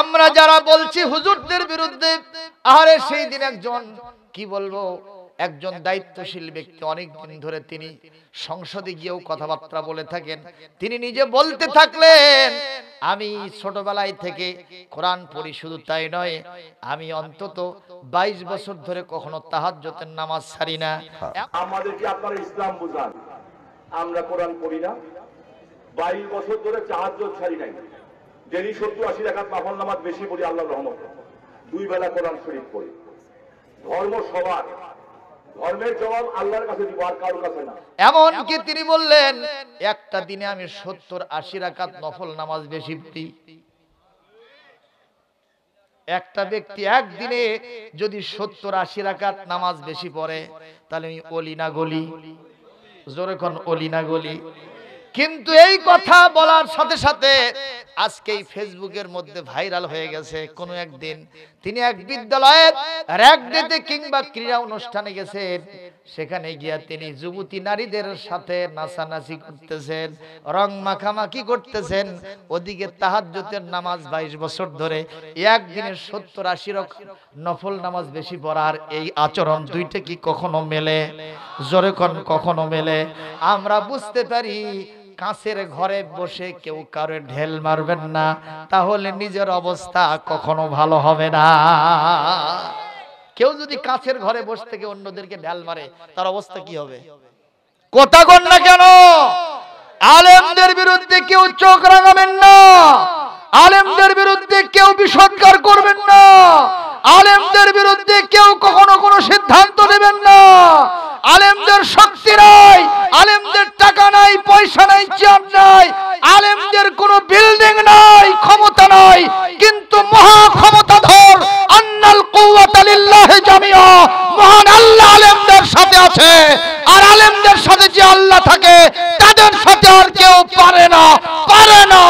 আমরা যারা বলছি হুজুরদের বিরুদ্ধে আরে সেই দিন একজন কি বলবো একজন দায়িত্বশীল ব্যক্তি অনেক দিন ধরে তিনি সংসদে গিয়েও কথাবার্তা বলে থাকেন তিনি নিজে বলতে থাকলেন আমি ছোটবেলায় থেকে কোরআন পড়ি শুধু তাই নয় আমি অন্তত ২২ বছর ধরে কখনো তাহাজ্জতের নামাজ ছাড়ি না হ্যাঁ। কি আপনারা ইসলাম বোঝান আমরা কোরআন পড়ি না ২২ বছর ধরে তাহাজ্জত ছাড়ি নাই ডেলি সত্তর আশি রাখাত মাফল নামাজ বেশি পড়ি আল্লাহ রহমত দুই বেলা কোরআন শরীফ পড়ি ধর্ম সবার ধর্মের জবাব আল্লাহর কাছে দিব আর কারোর কাছে না তিনি বললেন একটা দিনে আমি সত্তর আশি রাখাত নফল নামাজ বেশি পড়ি একটা ব্যক্তি একদিনে যদি সত্তর আশি রাখাত নামাজ বেশি পড়ে তাহলে আমি অলি না গলি জোরে অলি না গলি কিন্তু এই কথা বলার সাথে সাথে আজকে এই ফেসবুকের মধ্যে ভাইরাল হয়ে গেছে কোনো একদিন তিনি এক বিদ্যালয়ের র্যাক ডেতে কিংবা ক্রীড়া অনুষ্ঠানে গেছেন সেখানে গিয়া তিনি যুবতী নারীদের সাথে নাচানাচি করতেছেন রং মাখামাখি করতেছেন ওদিকে তাহাজ্যতের নামাজ বাইশ বছর ধরে একদিনে সত্তর আশি নফল নামাজ বেশি পড়ার এই আচরণ দুইটা কি কখনো মেলে জোরে কখনো মেলে আমরা বুঝতে পারি কাছের ঘরে বসে কেউ কারে ঢেল মারবেন না তাহলে নিজের অবস্থা কখনো ভালো হবে না কেউ যদি কাছের ঘরে বসে থেকে অন্যদেরকে ঢেল মারে তার অবস্থা কি হবে কথা কন না কেন আলেমদের বিরুদ্ধে কেউ চোখ রাঙাবেন না আলেমদের বিরুদ্ধে কেউ বিষৎকার করবেন না আলেমদের বিরুদ্ধে কেউ কখনো কোনো সিদ্ধান্ত নেবেন না আলেমদের শক্তি নাই আলেমদের টাকা নাই পয়সা নাই চেয়ার নাই আলেমদের কোন বিল্ডিং নাই ক্ষমতা নাই কিন্তু মহা ক্ষমতাধর আন্নাল কুয়াতালিল্লাহ জামিয়া মহান আল্লাহ আলেমদের সাথে আছে আর আলেমদের সাথে যে আল্লাহ থাকে তাদের সাথে আর কেউ পারে না পারে না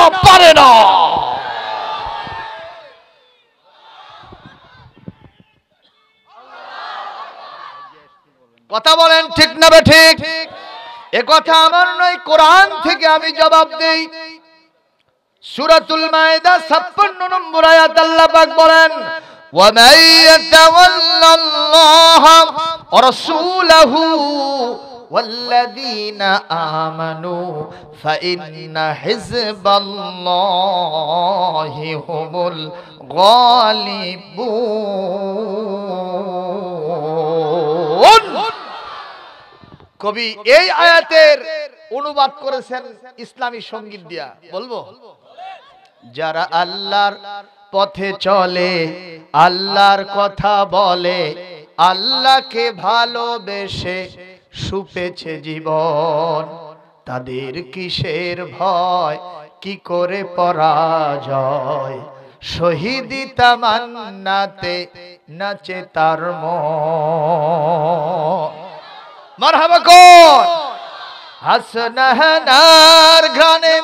কথা বলেন ঠিক না বে ঠিক এ কথা আমার নয় কোরআন থেকে আমি জবাব দেই সুরাতুল মায়দা ছাপ্পান্ন নম্বর আয়াত আল্লাহ পাক বলেন ومن يتول الله ورسوله والذين آمنوا فإن حزب الله هم الغالبون কবি এই আয়াতের অনুবাদ করেছেন ইসলামী সঙ্গীত দিয়া বলবো যারা আল্লাহর পথে চলে আল্লাহর কথা বলে আল্লাহকে ভালোবেসে সুপেছে জীবন তাদের কিসের ভয় কি করে পরাজয় শহীদি মান্নাতে নাচে তার হাসনার ঘানে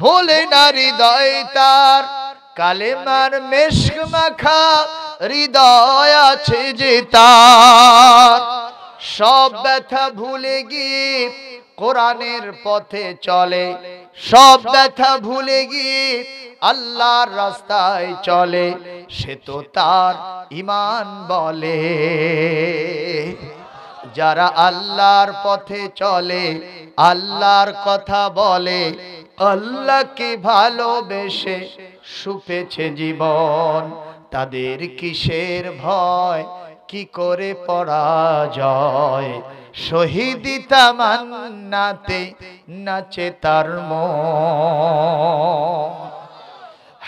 ভোলে নারী দয় তার কালেমার মেশ মাখা হৃদয় আছে যে তার সব ব্যথা ভুলে গিয়ে কোরআনের পথে চলে সব ব্যথা ভুলে গিয়ে আল্লাহর রাস্তায় চলে সে তো তার ইমান বলে যারা আল্লাহর পথে চলে আল্লাহর কথা বলে আল্লাহকে ভালোবেসে সুপেছে জীবন তাদের কিসের ভয় কি করে পরাজয় শহীদিতা মান্নাতে নাচে তার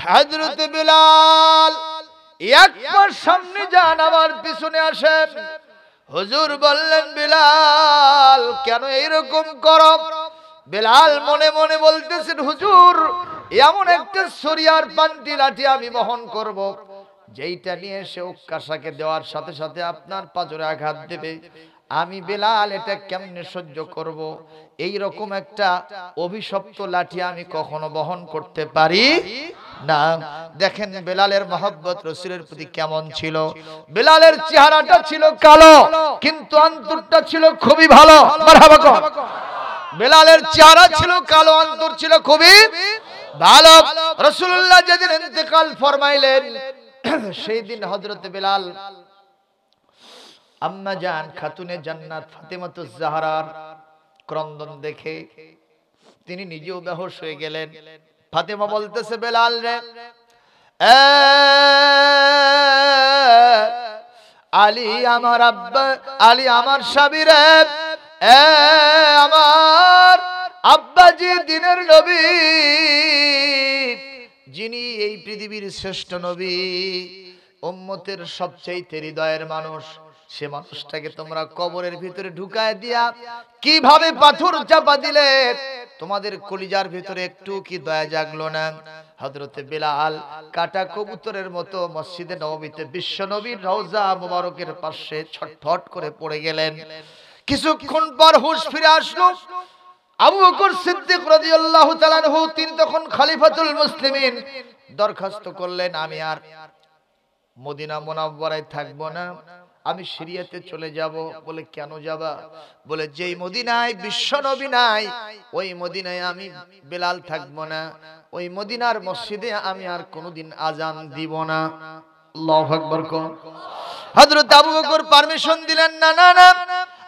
হজরত বিলাল একবার সামনে যান আমার পিছনে আসেন হুজুর বললেন বিলাল কেন এইরকম কর বিলাল মনে মনে বলতেছেন হুজুর এমন একটা সরিয়ার পান্টি লাঠি আমি বহন করব। যেইটা নিয়ে সে উকাশাকে দেওয়ার সাথে সাথে আপনার পাজরে আঘাত দেবে আমি বেলাল এটা কেমনে সহ্য করব। এই রকম একটা অভিশপ্ত লাঠি আমি কখনো বহন করতে পারি না দেখেন বেলালের মহব্বত রসুলের প্রতি কেমন ছিল বেলালের চেহারাটা ছিল কালো কিন্তু অন্তরটা ছিল খুবই ভালো বেলালের চেহারা ছিল কালো অন্তর ছিল খুবই ভালো রসুল্লাহ যেদিন ইন্তেকাল ফরমাইলেন সেই দিন হজরত বেলাল আম্মা যান খাতুনে জান্নাত ফাতেমাতু জাহারার ক্রন্দন দেখে তিনি নিজেও বেহস হয়ে গেলেন ফাতেমা বলতেছে বেলাল রে আলী আমার আব্বা আলী আমার সাবির রে আমার আব্বাজি দিনের নবী যিনি এই পৃথিবীর শ্রেষ্ঠ নবী ওম্মতের সবচেয়ে হৃদয়ের মানুষ সে মানুষটাকে তোমরা কবরের ভিতরে ঢুকায় দিয়া কিভাবে পাথর চাপা দিলে তোমাদের কলিজার ভিতরে একটু কি দয়া জাগলো না হজরতে বেলাল কাটা কবুতরের মতো মসজিদে নবীতে বিশ্ব নবীর রওজা মুবারকের পাশে ছটফট করে পড়ে গেলেন কিছুক্ষণ পর হুশ ফিরে আসলো আবু বকর সিদ্দিক রাদিয়াল্লাহু তাআলা আনহু তিনি তখন খলিফাতুল মুসলিমিন দরখাস্ত করলেন আমি আর মদিনা মুনাওয়ারায় থাকব না আমি সিরিয়াতে চলে যাব বলে কেন যাবা বলে যেই মদিনায় বিশ্ব নবী নাই ওই মদিনায় আমি বেলাল থাকব না ওই মদিনার মসজিদে আমি আর কোনোদিন আজান দিব না আল্লাহু আকবার কোন হযরত আবু বকর পারমিশন দিলেন না না না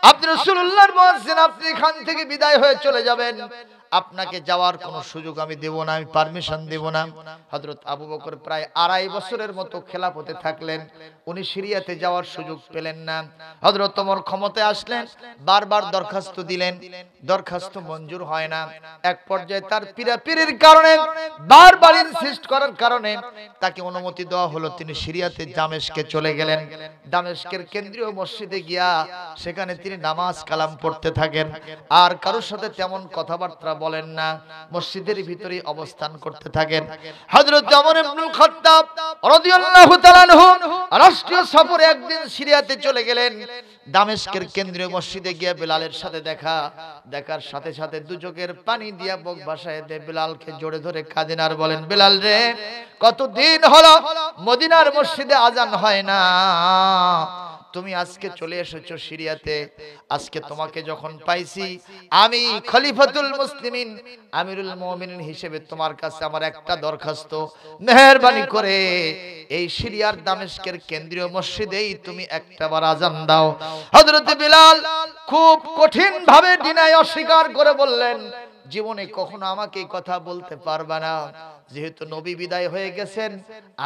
আপনি রসুল্লাহর মহাজ আপনি এখান থেকে বিদায় হয়ে চলে যাবেন আপনাকে যাওয়ার কোনো সুযোগ আমি দেব না আমি পারমিশন দেব না হজরত আবু বকর প্রায় আড়াই বছরের মতো খেলাফতে থাকলেন উনি সিরিয়াতে যাওয়ার সুযোগ পেলেন না হজরত তোমার ক্ষমতায় আসলেন বারবার দরখাস্ত দিলেন দরখাস্ত মঞ্জুর হয় না এক পর্যায়ে তার পীড়াপীড়ির কারণে বারবার ইনসিস্ট করার কারণে তাকে অনুমতি দেওয়া হলো তিনি সিরিয়াতে দামেশকে চলে গেলেন দামেশকের কেন্দ্রীয় মসজিদে গিয়া সেখানে তিনি নামাজ কালাম পড়তে থাকেন আর কারোর সাথে তেমন কথাবার্তা বলেন না মসজিদের ভিতরে অবস্থান করতে থাকেন হযরত ওমর ইবনুল খাত্তাব রাদিয়াল্লাহু তাআলা আনহু রাষ্ট্রীয় সফরে একদিন সিরিয়াতে চলে গেলেন দামেস্কের কেন্দ্রীয় মসজিদে গিয়ে বিলালের সাথে দেখা দেখার সাথে সাথে দুচোখের পানি দিয়া বক ভাষায় দে বিলালকে জোরে ধরে খাদিনার বলেন বিলাল রে কতদিন হলো মদিনার মসজিদে আজান হয় না তুমি আজকে চলে এসেছো সিরিয়াতে আজকে তোমাকে যখন পাইছি আমি খলিফাতুল মুসলিমিন আমিরুল মুমিনিন হিসেবে তোমার কাছে আমার একটা দরখাস্ত মেহেরবানি করে এই সিরিয়ার দামেস্কের কেন্দ্রীয় মসজিদেই তুমি একটা বার আজান দাও হযরত বিলাল খুব কঠিন ভাবে ডিনায় অস্বীকার করে বললেন জীবনে কখনো আমাকে কথা বলতে পারবে না যেহেতু নবী বিদায় হয়ে গেছেন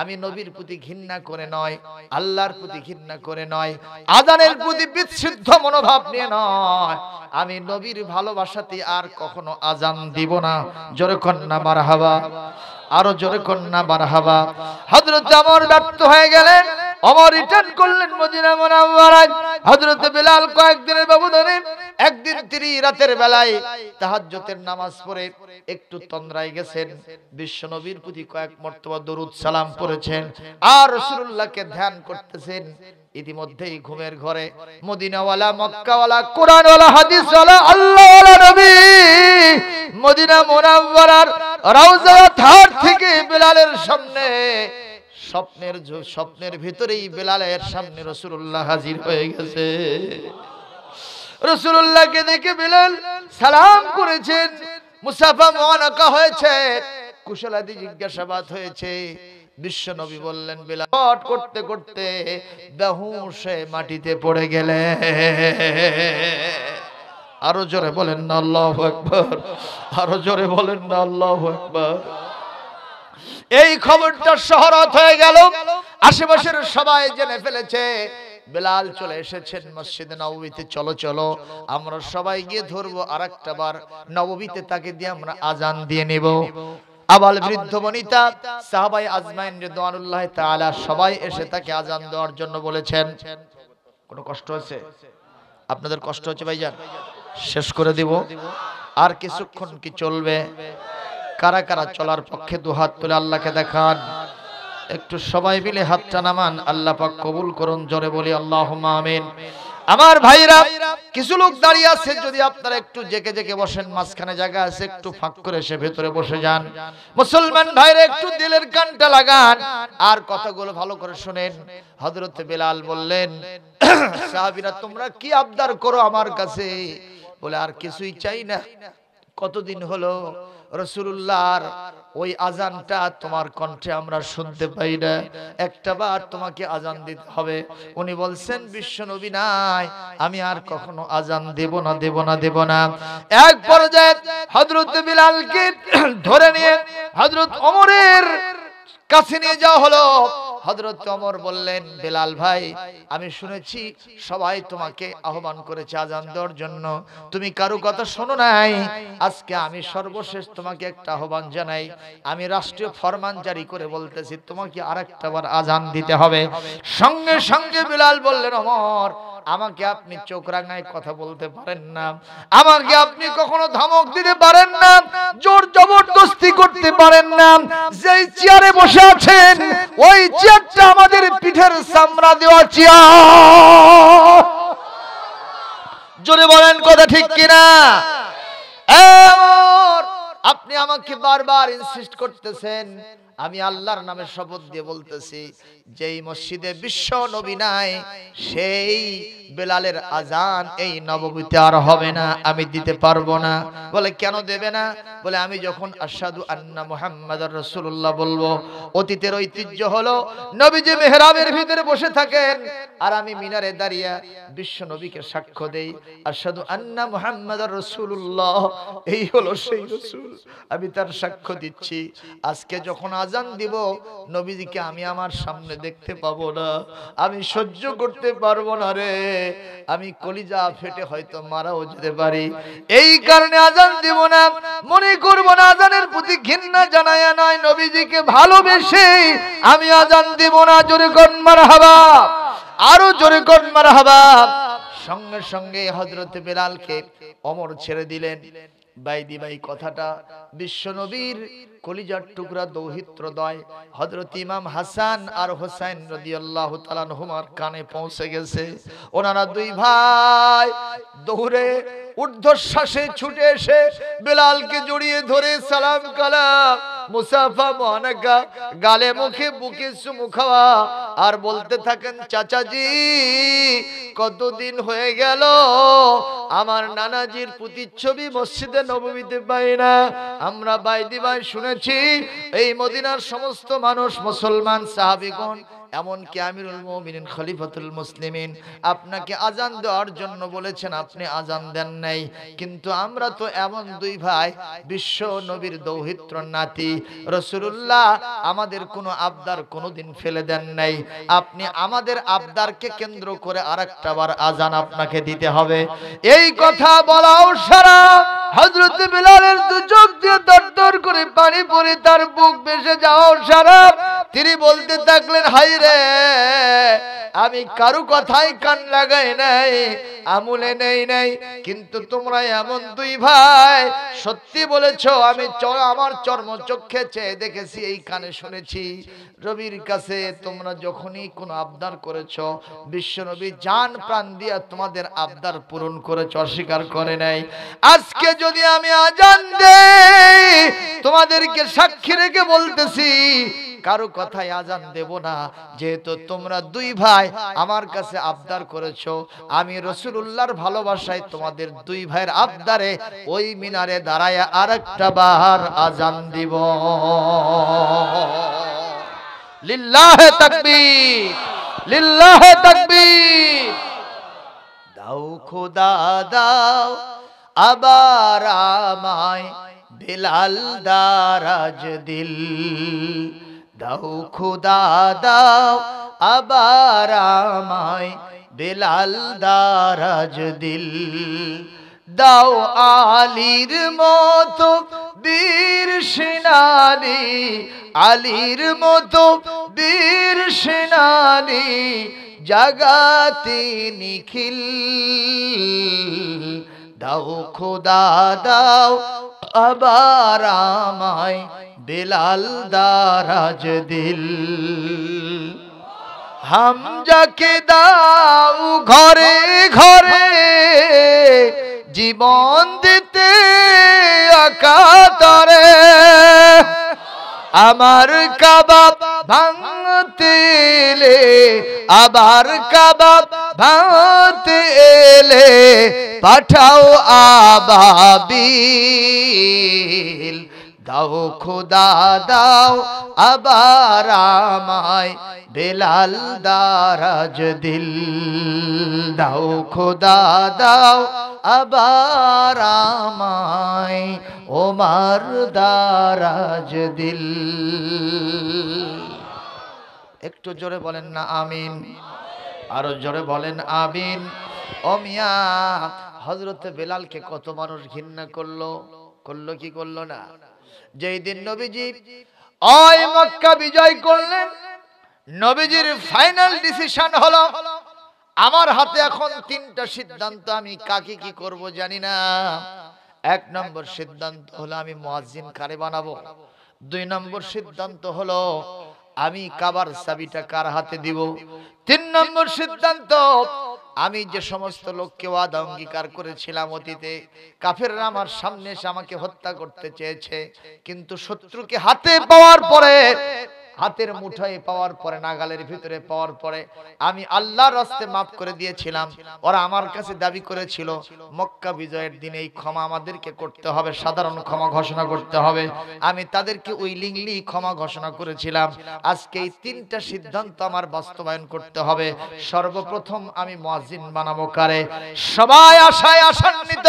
আমি নবীর প্রতি ঘৃণা করে নয় আল্লাহর প্রতি ঘৃণা করে নয় আদানের প্রতি বিচ্ছিদ্ধ মনোভাব নিয়ে নয় আমি নবীর ভালোবাসাতে আর কখনো আজান দিব না জোরে কন্যা মারহাবা আরো জোরে কন্যা মারহাবা হযরত আমর ব্যর্থ হয়ে গেলেন অমর রিটার্ন করলেন মদিনা হযরত বিলাল কয়েকদিনের ব্যবধানে একদিন তিনি রাতের বেলায় তাহাজ্জুদের নামাজ পড়ে একটু তন্দ্রায় গেছেন বিশ্বনবীর প্রতি কয়েক মর্তবা দরুদ সালাম পড়েছেন আর রাসূলুল্লাহকে ধ্যান করতেছেন ইতিমধ্যেই ঘুমের ঘরে মদিনাওয়ালা মক্কাওয়ালা কোরআনওয়ালা হাদিসওয়ালা আল্লাহওয়ালা নবী মদিনা মোনাম্মারার রাউজা থার থেকে বিলালের সামনে স্বপ্নের স্বপ্নের ভিতরেই বেলালের সামনে রসুল্লাহ হাজির হয়ে গেছে রসুল্লাহকে দেখে বেলাল সালাম করেছেন মুসাফা মহানকা হয়েছে কুশলাদি জিজ্ঞাসাবাদ হয়েছে বিশ্ব নবী বললেন বিলাট করতে করতে বেহুশে মাটিতে পড়ে গেলে আরো জোরে বলেন না আল্লাহ একবার আরো জোরে বলেন না আল্লাহ একবার এই খবরটা শহরত হয়ে গেল আশেপাশের সবাই জেনে ফেলেছে বেলাল চলে এসেছেন মসজিদ নবীতে চলো চলো আমরা সবাই গিয়ে ধরবো আর একটা বার নববীতে তাকে দিয়ে আমরা আজান দিয়ে নেব আবাল বৃদ্ধ বনিতা সাহাবাই আজমাইন রেদওয়ানুল্লাহ তাআলা সবাই এসে তাকে আজান দেওয়ার জন্য বলেছেন কোনো কষ্ট হয়েছে আপনাদের কষ্ট হচ্ছে ভাইজান শেষ করে দিব আর কিছুক্ষণ কি চলবে কারা কারা চলার পক্ষে দু হাত তুলে আল্লাহকে দেখান একটু সবাই মিলে হাতটা নামান আল্লাহ পাক কবুল করুন জোরে বলি আল্লাহ আমিন আমার ভাইরা কিছু লোক দাঁড়িয়ে আছে যদি আপনারা একটু জেকে জেকে বসেন মাঝখানে জায়গা আছে একটু ফাঁক করে সে ভেতরে বসে যান মুসলমান ভাইরা একটু দিলের কানটা লাগান আর কথাগুলো ভালো করে শুনেন হজরত বেলাল বললেন সাহাবিরা তোমরা কি আবদার করো আমার কাছে বলে আর কিছুই চাই না কতদিন হলো রসুল্লাহর ওই আজানটা তোমার কণ্ঠে আমরা শুনতে পাই না একটা বার তোমাকে আজান দিতে হবে উনি বলছেন বিশ্ব নবী নাই আমি আর কখনো আজান দেব না দেব না দেব না এক পর্যায়ে হজরত বিলালকে ধরে নিয়ে হজরত অমরের কাছে নিয়ে যাওয়া হলো হজরত অমর বললেন বেলাল ভাই আমি শুনেছি সবাই তোমাকে আহ্বান করেছে আজান দেওয়ার জন্য তুমি কারো কথা শোনো নাই আজকে আমি সর্বশেষ তোমাকে একটা আহ্বান জানাই আমি রাষ্ট্রীয় ফরমান জারি করে বলতেছি তোমাকে আর বার আজান দিতে হবে সঙ্গে সঙ্গে বেলাল বললেন অমর আমাকে আপনি চোখ রাঙায় কথা বলতে পারেন না আমাকে আপনি কখনো ধমক দিতে পারেন না জোর জবরদস্তি করতে পারেন না যেই চেয়ারে বসে আছেন ওই চেয়ারটা আমাদের পিঠের চামড়া দেওয়া চেয়ার জোরে বলেন কথা ঠিক কিনা আপনি আমাকে বারবার ইনসিস্ট করতেছেন আমি আল্লাহর নামে শপথ দিয়ে বলতেছি যেই মসজিদে বিশ্ব নবী নাই সেই বেলালের আজান এই নবমীতে আর হবে না আমি দিতে পারবো না বলে কেন দেবে না বলে আমি যখন আসাদু আন্না মোহাম্মদ রসুল্লাহ বলবো অতীতের ঐতিহ্য হলো নবীজি মেহরাবের ভিতরে বসে থাকেন আর আমি মিনারে দাঁড়িয়ে বিশ্ব নবীকে সাক্ষ্য দেই আসাদু আন্না মোহাম্মদ রসুল্লাহ এই হলো সেই রসুল আমি তার সাক্ষ্য দিচ্ছি আজকে যখন আজান দিব নবীজিকে আমি আমার সামনে সামনে দেখতে পাবো না আমি সহ্য করতে পারবো না রে আমি কলিজা ফেটে হয়তো মারাও যেতে পারি এই কারণে আজান দিব না মনে করবো না আজানের প্রতি ঘৃণা জানায় নয় নবীজিকে ভালোবেসে আমি আজান দিব না জোরে কন্মার হাবা আরো জোরে কন্মার হাবা সঙ্গে সঙ্গে হজরত বেলালকে অমর ছেড়ে দিলেন বাইদি বাই কথাটা বিশ্বনবীর কলিজার টুকরা দৌহিত্রদয় হজরত ইমাম হাসান আর হোসাইন তালান হুমার কানে পৌঁছে গেছে ওনারা দুই ভাই দৌড়ে ঊর্ধ্বশ্বাসে ছুটে এসে বেলালকে জড়িয়ে ধরে সালাম কালা মুসাফা মহানাকা গালে মুখে বুকে চুমু খাওয়া আর বলতে থাকেন চাচাজি কতদিন হয়ে গেল আমার নানাজির প্রতিচ্ছবি মসজিদে নবমীতে পাই না আমরা বাইদি ভাই শুনেছি এই মদিনার সমস্ত মানুষ মুসলমান সাহাবিগণ এমনকি আমিরুল মমিন খলিফাতুল মুসলিমিন আপনাকে আজান দেওয়ার জন্য বলেছেন আপনি আজান দেন নাই কিন্তু আমরা তো এমন দুই ভাই বিশ্ব নবীর দৌহিত্র নাতি রসুল্লাহ আমাদের কোনো আবদার কোনোদিন ফেলে দেন নাই আপনি আমাদের আবদারকে কেন্দ্র করে আর বার আজান আপনাকে দিতে হবে এই কথা বলাও সারা হজরত বিলালের দুচোক দিয়ে দর করে পানি পরে তার বুক বেসে যাওয়াও সারা তিনি বলতে থাকলেন হাই হাদিসে আমি কারু কথাই কান লাগাই নাই আমুলে নেই নাই কিন্তু তোমরা এমন দুই ভাই সত্যি বলেছ আমি আমার চর্ম চক্ষে চেয়ে দেখেছি এই কানে শুনেছি রবির কাছে তোমরা যখনই কোনো আবদার করেছ বিশ্বনবী যান প্রাণ দিয়া তোমাদের আবদার পূরণ করেছ অস্বীকার করে নাই আজকে যদি আমি আজান দেই তোমাদেরকে সাক্ষী রেখে বলতেছি কারো কথায় আজান দেব না যেহেতু তোমরা দুই ভাই আমার কাছে আবদার করেছ আমি রসুল্লাহর ভালোবাসায় তোমাদের দুই ভাইয়ের আবদারে ওই মিনারে দাঁড়ায় আর একটা বাহার আজান দিব দাও খোদা দাও আবার আমায় বিলাল দারাজ দিল দাও খুদা দাও আবার আমায় বেলাল দারাজ দিল দাও আলীর মতো বীর সেনানি আলীর মতো বীর সেনানি জাগাতে নিখিল দাও খোদা দাও আবার আমায় বেলাল দারাজ দিল হাম যাকে کے ঘরে ঘরে জীবন দিতে আকাতরে আমার কাবাব ভাঙতিলে আবার কাবাব ভাঙতে এলে পাঠাও আবাবিল দাও খোদা দাও আবার আমায় বেলাল দারাজ দিল দাও খোদা দাও আবার আমায় ওমার দারাজ দিল একটু জোরে বলেন না আমিন আরো জোরে বলেন আমিন অমিয়া হজরত বেলালকে কত মানুষ ঘৃণা করলো করলো কি করলো না যেই দিন নবীজি অয় মক্কা বিজয় করলেন নবীজির ফাইনাল ডিসিশন হলো আমার হাতে এখন তিনটা সিদ্ধান্ত আমি কাকে কি করব জানি না এক নম্বর সিদ্ধান্ত হলো আমি মোয়াজিন কারে বানাবো দুই নম্বর সিদ্ধান্ত হলো আমি কাবার চাবিটা কার হাতে দিব তিন নম্বর সিদ্ধান্ত আমি যে সমস্ত লোককে ওয়াদা অঙ্গীকার করেছিলাম অতীতে কাফেররা আমার সামনে এসে আমাকে হত্যা করতে চেয়েছে কিন্তু শত্রুকে হাতে পাওয়ার পরে হাতের মুঠোয় পাওয়ার পরে নাগালের ভিতরে পাওয়ার পরে আমি আল্লাহর রাস্তে মাফ করে দিয়েছিলাম ওরা আমার কাছে দাবি করেছিল মক্কা বিজয়ের দিনে এই ক্ষমা আমাদেরকে করতে হবে সাধারণ ক্ষমা ঘোষণা করতে হবে আমি তাদেরকে উইলিংলি ক্ষমা ঘোষণা করেছিলাম আজকে এই তিনটা সিদ্ধান্ত আমার বাস্তবায়ন করতে হবে সর্বপ্রথম আমি মহাজিন বানাবো কারে সবাই আশায় আশান্বিত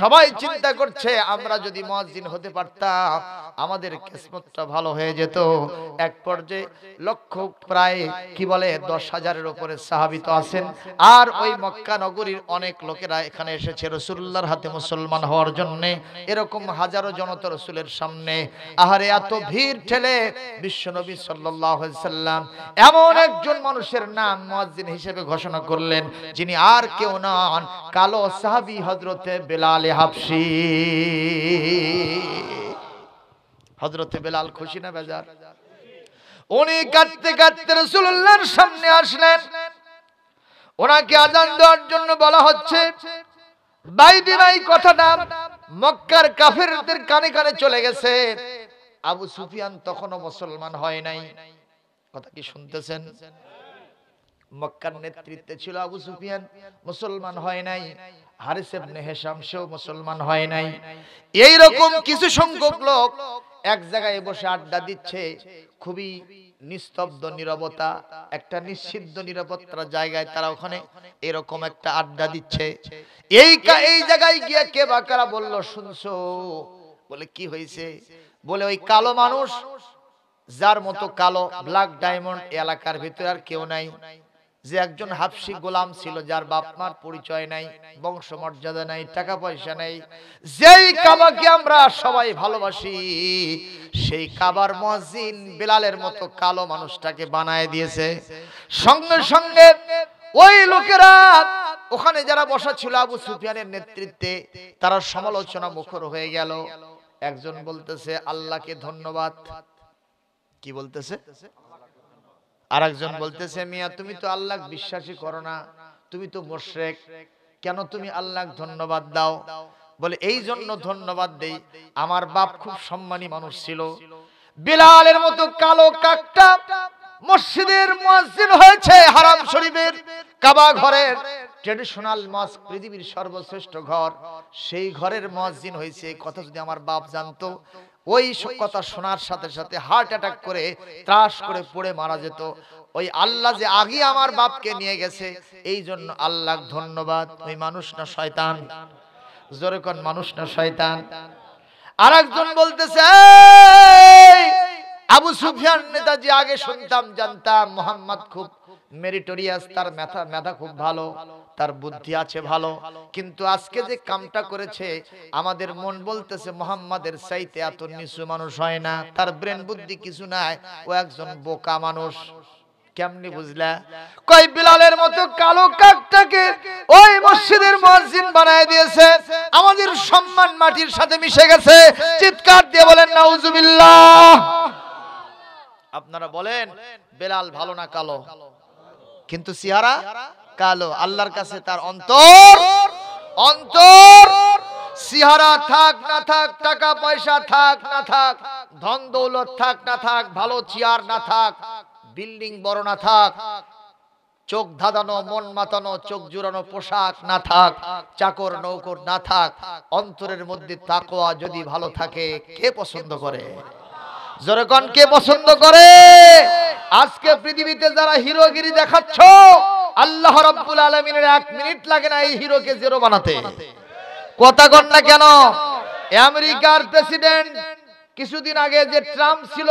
সবাই চিন্তা করছে আমরা যদি মহাজিন হতে পারতাম আমাদের কিসমতটা ভালো হয়ে যেত এক পর্যায়ে লক্ষ প্রায় কি বলে দশ হাজারের ওপরে সাহাবিত আছেন আর ওই মক্কা নগরীর অনেক লোকেরা এখানে এসেছে রসুল্লার হাতে মুসলমান হওয়ার জন্য এরকম হাজারো জনতা রসুলের সামনে আহারে এত ভিড় ঠেলে বিশ্বনবী সাল্লাম এমন একজন মানুষের নাম মুয়াজ্জিন হিসেবে ঘোষণা করলেন যিনি আর কেউ নন কালো সাহাবি হজরতে বেলাল হাফসি হজরতে বেলাল খুশি না বেজার উনি কাঁদতে কাঁদতে রসুল্লাহর সামনে আসলেন ওনাকে আজান দেওয়ার জন্য বলা হচ্ছে বাইদি বাই কথাটা মক্কার কাফেরদের কানে কানে চলে গেছে আবু সুফিয়ান তখনও মুসলমান হয় নাই কথা কি শুনতেছেন মক্কার নেতৃত্বে ছিল আবু সুফিয়ান মুসলমান হয় নাই হারিস ইবনে সেও মুসলমান হয় নাই এইরকম কিছু সংখ্যক লোক এক জায়গায় বসে আড্ডা দিচ্ছে খুবই নিস্তব্ধ নিরবতা একটা নিষিদ্ধ নিরাপত্তার জায়গায় তারা ওখানে এরকম একটা আড্ডা দিচ্ছে এই এই জায়গায় গিয়ে কে বাকারা বলল শুনছো বলে কি হয়েছে বলে ওই কালো মানুষ যার মতো কালো ব্ল্যাক ডায়মন্ড এলাকার ভিতরে আর কেউ নাই যে একজন হাফসি গোলাম ছিল যার বাপ মার পরিচয় নাই বংশ মর্যাদা নাই টাকা পয়সা নাই যেই কাবাকে আমরা সবাই ভালোবাসি সেই কাবার মসজিদ বিলালের মতো কালো মানুষটাকে বানায় দিয়েছে সঙ্গে সঙ্গে ওই লোকেরা ওখানে যারা বসা ছিল আবু সুফিয়ানের নেতৃত্বে তারা সমালোচনা মুখর হয়ে গেল একজন বলতেছে আল্লাহকে ধন্যবাদ কি বলতেছে আর একজন বলতেছে মিয়া তুমি তো আল্লাহ বিশ্বাসী করো না তুমি তো মোশ্রেক কেন তুমি আল্লাহ ধন্যবাদ দাও বলে এই জন্য ধন্যবাদ দেই আমার বাপ খুব সম্মানী মানুষ ছিল বিলালের মতো কালো কাকটা মসজিদের মসজিদ হয়েছে হারাম শরীফের কাবা ঘরের ট্রেডিশনাল মস পৃথিবীর সর্বশ্রেষ্ঠ ঘর সেই ঘরের মসজিদ হয়েছে কথা যদি আমার বাপ জানতো ওই কথা শোনার সাথে সাথে হার্ট অ্যাটাক করে ত্রাস করে পড়ে মারা যেত ওই আল্লাহ যে আগে আমার বাপকে নিয়ে গেছে এই জন্য আল্লাহ ধন্যবাদ ওই মানুষ না শয়তান জোরে কন মানুষ না শয়তান আর একজন বলতেছে আবু সুফিয়ান নেতাজি আগে শুনতাম জানতাম মোহাম্মদ খুব মেরিটোরিয়াস তার মেধা মেধা খুব ভালো তার বুদ্ধি আছে ভালো কিন্তু আজকে যে কামটা করেছে আমাদের মন বলতেছে মোহাম্মদের সাইতে এত নিচু মানুষ হয় না তার ব্রেন বুদ্ধি কিছু নাই ও একজন বোকা মানুষ কেমনি বুঝলা কই বিলালের মতো কালো কাকটাকে ওই মসজিদের মসজিদ বানায় দিয়েছে আমাদের সম্মান মাটির সাথে মিশে গেছে চিৎকার দিয়ে বলেন নাউজুবিল্লাহ আপনারা বলেন বেলাল ভালো না কালো কিন্তু সিহারা কালো আল্লাহর কাছে তার অন্তর অন্তর সিহারা থাক না থাক টাকা পয়সা থাক না থাক ধন দৌলত থাক না থাক ভালো চেয়ার না থাক বিল্ডিং বড় না থাক চোখ ধাঁধানো মন মাতানো চোখ জুড়ানো পোশাক না থাক চাকর নৌকর না থাক অন্তরের মধ্যে তাকোয়া যদি ভালো থাকে কে পছন্দ করে জোরকন কে পছন্দ করে আজকে পৃথিবীতে যারা হিরোগিরি দেখাচ্ছ আল্লাহ রব্বুল আলমিনের এক মিনিট লাগে না এই হিরোকে জেরো বানাতে কথা কন না কেন আমেরিকার প্রেসিডেন্ট কিছুদিন আগে যে ট্রাম্প ছিল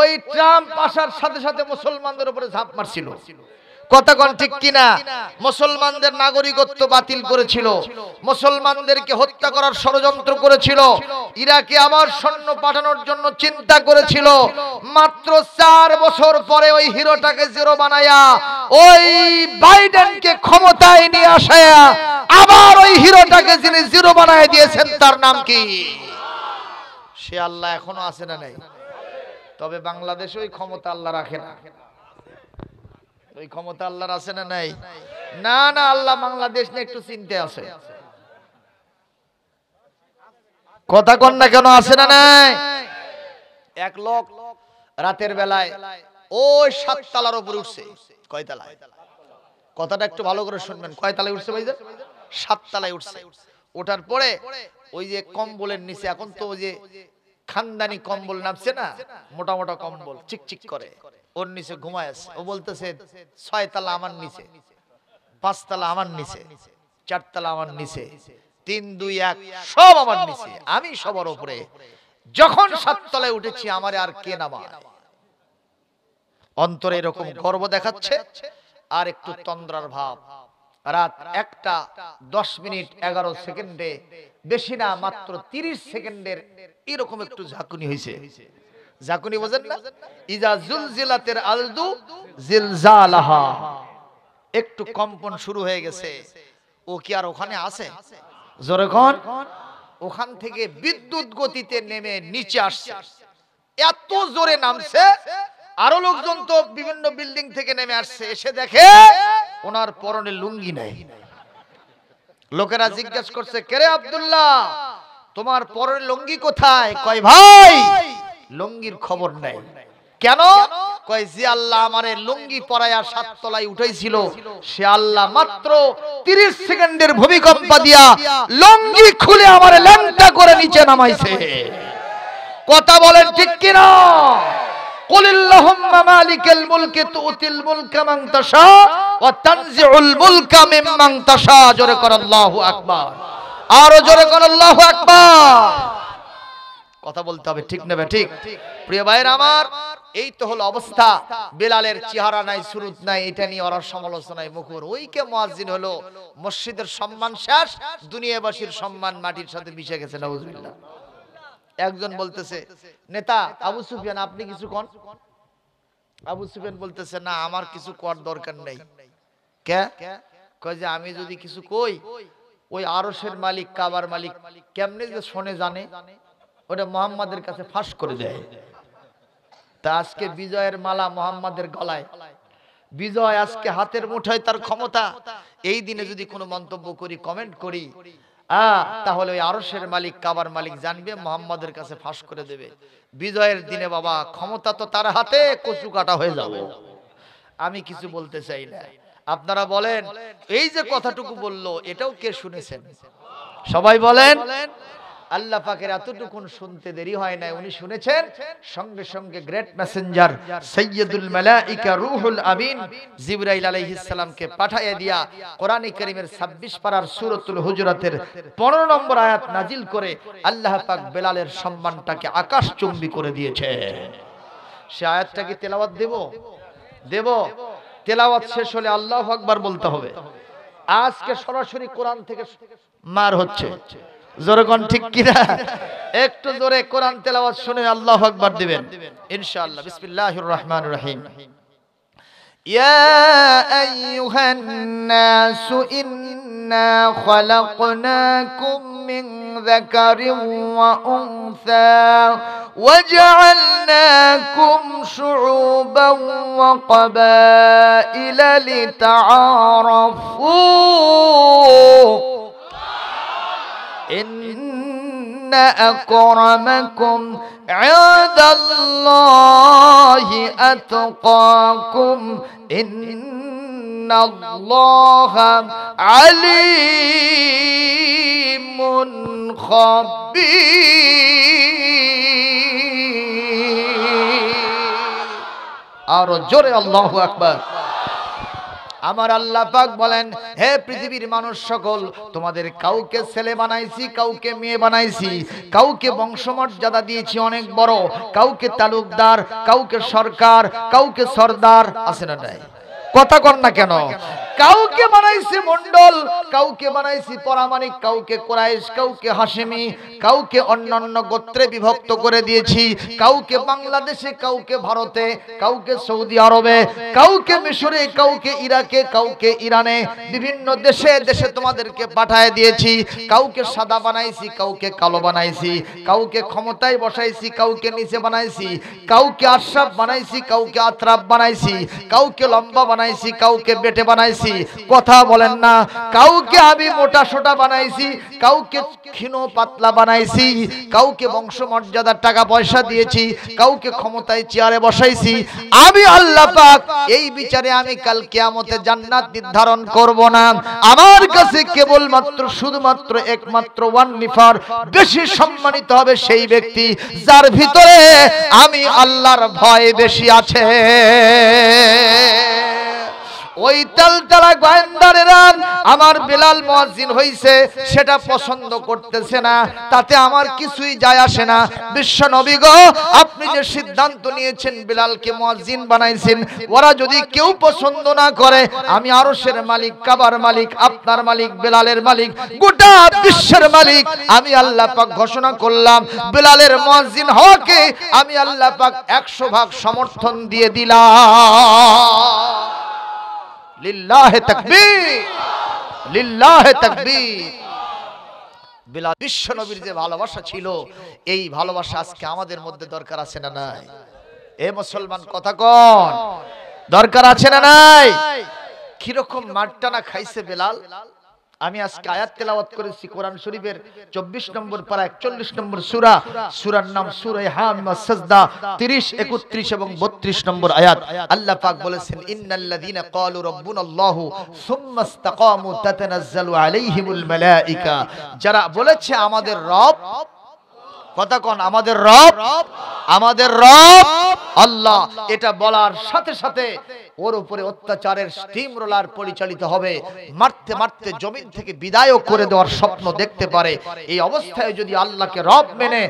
ওই ট্রাম্প আসার সাথে সাথে মুসলমানদের উপরে ঝাঁপ মারছিল কতক্ষণ ঠিক কিনা মুসলমানদের নাগরিকত্ব বাতিল করেছিল মুসলমানদেরকে হত্যা করার ষড়যন্ত্র করেছিল ইরাকে আবার সৈন্য পাঠানোর জন্য চিন্তা করেছিল মাত্র চার বছর পরে ওই হিরোটাকে জিরো বানায়া ওই বাইডেনকে ক্ষমতায় নিয়ে আসায়া আবার ওই হিরোটাকে যিনি জিরো বানায় দিয়েছেন তার নাম কি সে আল্লাহ এখনো আছে না নাই তবে বাংলাদেশ ওই ক্ষমতা আল্লাহ রাখে না ওই ক্ষমতা আল্লাহর আছে না নাই না না আল্লাহ বাংলাদেশ নিয়ে একটু চিনতে আছে কথা কন না কেন আছে না নাই এক লোক রাতের বেলায় ওই সাত তালার উপরে উঠছে কয় তালায় কথাটা একটু ভালো করে শুনবেন কয় তালায় উঠছে ভাই সাত তালায় উঠছে ওঠার পরে ওই যে কম্বলের নিচে এখন তো ওই যে খানদানি কম্বল নামছে না মোটা মোটা কম্বল চিকচিক করে ওর নিচে ঘুমায় আছে ও বলতেছে ছয় তালা আমার নিচে পাঁচ তালা আমার নিচে চার তালা আমার নিচে তিন দুই এক সব আমার নিচে আমি সবার উপরে যখন সাত তলায় উঠেছি আমার আর কে নামায় অন্তরে এরকম গর্ব দেখাচ্ছে আর একটু তন্দ্রার ভাব রাত একটা দশ মিনিট এগারো সেকেন্ডে বেশি না মাত্র তিরিশ সেকেন্ডের এরকম একটু ঝাঁকুনি হয়েছে জাকুনি বোঝেন না ইজা জুলজিলাতের আলদু জিলজালাহা একটু কম্পন শুরু হয়ে গেছে ও কি আর ওখানে আছে জোরে কোন ওখান থেকে বিদ্যুৎ গতিতে নেমে নিচে আসছে এত জোরে নামছে আরো লোকজন তো বিভিন্ন বিল্ডিং থেকে নেমে আসছে এসে দেখে ওনার পরনে লুঙ্গি নাই লোকেরা জিজ্ঞেস করছে কেরে আবদুল্লাহ তোমার পরনে লুঙ্গি কোথায় কয় ভাই লুঙ্গির খবর নেয় কেন কয় যে আল্লাহ আমারে লুঙ্গি পরায়া সাততলায় উঠাইছিল সে আল্লাহ মাত্র 30 সেকেন্ডের ভূমিকম্প দিয়া লুঙ্গি খুলে আমারে ল্যাংটা করে নিচে নামাইছে কথা বলেন ঠিক কি না قل اللهم مالك الملك تؤتي الملك من تشاء وتنزع الملك تشاء জোরে কর আল্লাহু আকবার আরো জোরে কর আল্লাহু আকবার কথা বলতে হবে ঠিক নেবে ঠিক প্রিয় ভাইয়ের আমার এই তো হলো অবস্থা বেলালের চেহারা নাই সুরুত নাই এটা নিয়ে ওরা সমালোচনায় মুখর ওইকে মুয়াজ্জিন হলো মসজিদের সম্মান শেষ দুনিয়াবাসীর সম্মান মাটির সাথে মিশে গেছে নাউজুবিল্লাহ একজন বলতেছে নেতা আবু সুফিয়ান আপনি কিছু কোন আবু সুফিয়ান বলতেছে না আমার কিছু কর দরকার নেই কে কয় যে আমি যদি কিছু কই ওই আরশের মালিক কাবার মালিক কেমনে যে শোনে জানে ওটা মোহাম্মদের কাছে ফাঁস করে দেয় তা আজকে বিজয়ের মালা মোহাম্মদের গলায় বিজয় আজকে হাতের মুঠোয় তার ক্ষমতা এই দিনে যদি কোনো মন্তব্য করি কমেন্ট করি তাহলে ওই আরসের মালিক কাবার মালিক জানবে মোহাম্মদের কাছে ফাঁস করে দেবে বিজয়ের দিনে বাবা ক্ষমতা তো তার হাতে কচু কাটা হয়ে যাবে আমি কিছু বলতে চাই না আপনারা বলেন এই যে কথাটুকু বললো এটাও কে শুনেছেন সবাই বলেন আল্লাহ পাকের এতটুকুন শুনতে দেরি হয় নাই উনি শুনেছেন সঙ্গে সঙ্গে গ্রেট মেসেঞ্জার সৈয়দুল মালাইকা রুহুল আমিন জিবরাইল আলাইহিস সালামকে পাঠাইয়া দিয়া কোরআন কারীমের 26 পারার সূরাতুল হুজুরাতের 15 নম্বর আয়াত নাজিল করে আল্লাহ পাক বেলালের সম্মানটাকে আকাশ চুম্বি করে দিয়েছে সে আয়াতটা কি তেলাওয়াত দেব দেব তেলাওয়াত শেষ হলে আল্লাহু আকবার বলতে হবে আজকে সরাসরি কোরআন থেকে মার হচ্ছে জোরে ঠিক কিনা একটু জোরে কোরআন তেলাওয়াত শুনে আল্লাহ আকবার দিবেন ইনশাআল্লাহ বিসমিল্লাহির রহমানির রহিম يا أيها الناس إنا خلقناكم من ذكر وأنثى وجعلناكم شعوبا وقبائل لتعارفوا إن أكرمكم عند الله أتقاكم إن الله عليم خبير أرجو الله أكبر আমার আল্লাহ পাক বলেন হে পৃথিবীর মানুষ সকল তোমাদের কাউকে ছেলে বানাইছি কাউকে মেয়ে বানাইছি কাউকে বংশমর্যাদা দিয়েছি অনেক বড় কাউকে তালুকদার কাউকে সরকার কাউকে সর্দার আছে না নাই কথা কর না কেন কাউকে বানাইছি মন্ডল কাউকে বানাইছি পরামানিক কাউকে কোরাইশ কাউকে হাসেমি কাউকে অন্যান্য গোত্রে বিভক্ত করে দিয়েছি কাউকে বাংলাদেশে কাউকে ভারতে কাউকে সৌদি আরবে কাউকে মিশরে কাউকে ইরাকে কাউকে ইরানে বিভিন্ন দেশে দেশে তোমাদেরকে পাঠায় দিয়েছি কাউকে সাদা বানাইছি কাউকে কালো বানাইছি কাউকে ক্ষমতায় বসাইছি কাউকে নিচে বানাইছি কাউকে আশরাফ বানাইছি কাউকে আতরাফ বানাইছি কাউকে লম্বা বানাইছি কাউকে বেটে বানাইছি বানাইছি কথা বলেন না কাউকে আমি মোটা সোটা বানাইছি কাউকে ক্ষীণ পাতলা বানাইছি কাউকে বংশ মর্যাদার টাকা পয়সা দিয়েছি কাউকে ক্ষমতায় চেয়ারে বসাইছি আমি আল্লাহ পাক এই বিচারে আমি কাল কিয়ামতে জান্নাত নির্ধারণ করব না আমার কাছে কেবলমাত্র শুধুমাত্র একমাত্র ওয়ান নিফার বেশি সম্মানিত হবে সেই ব্যক্তি যার ভিতরে আমি আল্লাহর ভয় বেশি আছে ওই তালতালা গোয়েন্দারেরা আমার বেলাল মহাজিন হইছে সেটা পছন্দ করতেছে না তাতে আমার কিছুই যায় আসে না বিশ্ব নবীগ আপনি যে সিদ্ধান্ত নিয়েছেন বিলালকে মহাজিন বানাইছেন ওরা যদি কেউ পছন্দ না করে আমি আরশের মালিক কাবার মালিক আপনার মালিক বেলালের মালিক গোটা বিশ্বের মালিক আমি আল্লাহ পাক ঘোষণা করলাম বেলালের মহাজিন হওয়াকে আমি আল্লাহ পাক একশো ভাগ সমর্থন দিয়ে দিলাম লিল্লাহ তাকবীর লিল্লাহ তাকবীর বিলা বিশ্ব নবীর যে ভালোবাসা ছিল এই ভালোবাসা আজকে আমাদের মধ্যে দরকার আছে না নাই এ মুসলমান কথা কন দরকার আছে না নাই কিরকম মাঠটানা খাইছে বেলাল আমি আজকে আয়াত তেলাওয়াত করেছি কোরআন শরীফের চব্বিশ নম্বর পারা একচল্লিশ নম্বর সুরা সুরার নাম সুরে হামিমা তিরিশ একত্রিশ এবং বত্রিশ নম্বর আয়াত আল্লাহ পাক বলেছেন ইন্নাল্লাযীনা ক্বালু রাব্বুনাল্লাহু সুম্মা ইসতাকামু তাতানাজ্জালু আলাইহিমুল মালায়েকা যারা বলেছে আমাদের রব কথা কন আমাদের রব আমাদের রব আল্লাহ এটা বলার সাথে সাথে ওর উপরে অত্যাচারের স্টিম রোলার পরিচালিত হবে মারতে মারতে জমিন থেকে বিদায়ও করে দেওয়ার স্বপ্ন দেখতে পারে এই অবস্থায় যদি আল্লাহকে রব মেনে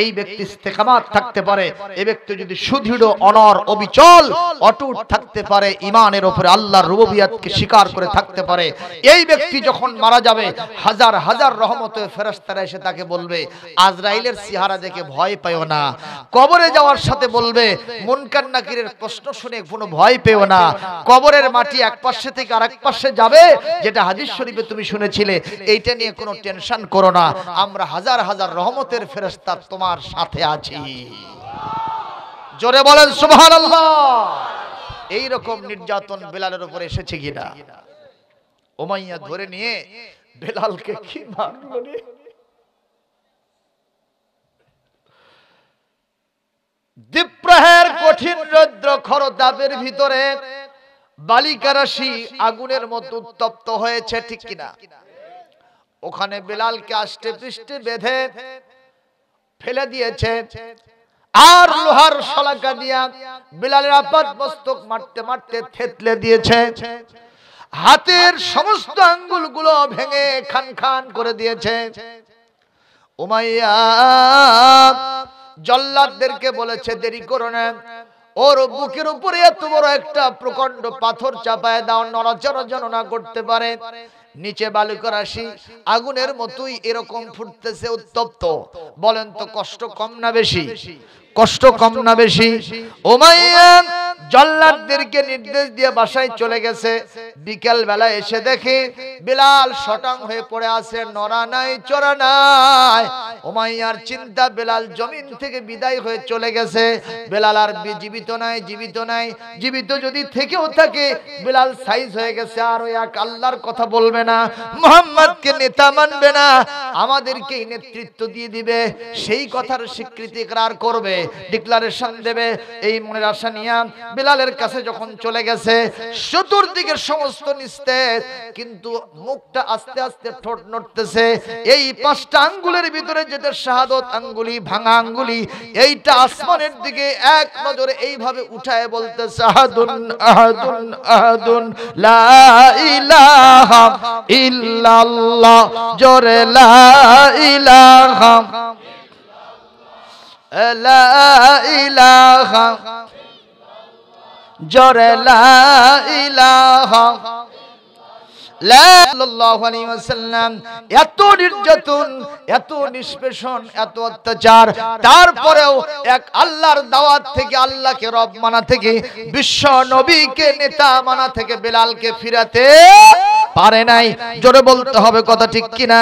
এই ব্যক্তি ইস্তেকামাত থাকতে পারে এ ব্যক্তি যদি সুদৃঢ় অনর অবিচল অটুট থাকতে পারে ইমানের উপরে আল্লাহর রুবিয়াতকে স্বীকার করে থাকতে পারে এই ব্যক্তি যখন মারা যাবে হাজার হাজার রহমত ফেরস্তারা এসে তাকে বলবে আজরাইলের সিহারা দেখে ভয় পাইও না কবরে যাওয়ার সাথে বলবে মুনকার নাকিরের প্রশ্ন শুনে কোনো ভয় পেও না কবরের মাটি এক পাশে থেকে আর এক পাশে যাবে যেটা হাদিস শরীফে তুমি শুনেছিলে এইটা নিয়ে কোনো টেনশন করো না আমরা হাজার হাজার রহমতের ফেরস্তা তোমার সাথে আছি জোরে বলেন সুবহান এই রকম নির্যাতন বেলালের উপর এসেছে কিনা ওমাইয়া ধরে নিয়ে বেলালকে কি মারলো দ্বীপ্রাহের কঠিন রৌদ্র দাবের ভিতরে বালিকা রাশি আগুনের মতো উত্তপ্ত হয়েছে ঠিক কিনা ওখানে বেলালকে আষ্টে পৃষ্ঠে বেঁধে ফেলে দিয়েছে আর লোহার শলাকা দিয়া বিলালের আপাত মস্তক মারতে মারতে থেতলে দিয়েছে হাতের সমস্ত আঙ্গুল গুলো ভেঙে খান খান করে দিয়েছে উমাইয়া জল্লাদদেরকে বলেছে দেরি করো না ওর বুকের উপরে এত বড় একটা প্রকণ্ড পাথর চাপায় দাও নড়াচড়া না করতে পারে নিচে বালুকা রাশি আগুনের মতোই এরকম ফুটতেছে উত্তপ্ত বলেন তো কষ্ট কম না বেশি কষ্ট কম না বেশি ওমাইয়া জল্লাদদেরকে নির্দেশ দিয়ে বাসায় চলে গেছে বিকেল বেলা এসে দেখে বিলাল শটাং হয়ে পড়ে আছে নরা নাই চোরা নাই ওমাইয়ার চিন্তা বেলাল জমিন থেকে বিদায় হয়ে চলে গেছে বেলাল আর জীবিত নাই জীবিত নাই জীবিত যদি থেকেও থাকে বিলাল সাইজ হয়ে গেছে আর ওই এক আল্লাহর কথা বলবে না মোহাম্মদকে নেতা মানবে না আমাদেরকেই নেতৃত্ব দিয়ে দিবে সেই কথার স্বীকৃতি করবে ডিক্লারেশন দেবে এই মনের আশা নিয়ে বিলালের কাছে যখন চলে গেছে চতুর্দিকের সমস্ত নিস্তেজ কিন্তু মুখটা আস্তে আস্তে ঠোঁট নড়তেছে এই পাঁচটা আঙ্গুলের ভিতরে যেটা শাহাদত আঙ্গুলি ভাঙা আঙ্গুলি এইটা আসমানের দিকে এক নজরে এইভাবে উঠায় বলতে শাহাদুন আহাদুন আহাদুন লা ইলাহা ইল্লাল্লাহ জোরে লা ইলাহা لا إله জোরে লাইলাহ তারপরেও এক আল্লাহর দাওয়াত থেকে আল্লাহকে রব মানা থেকে বিশ্ব নেতা মানা থেকে ফিরাতে পারে নাই জোরে বলতে হবে কথা ঠিক কিনা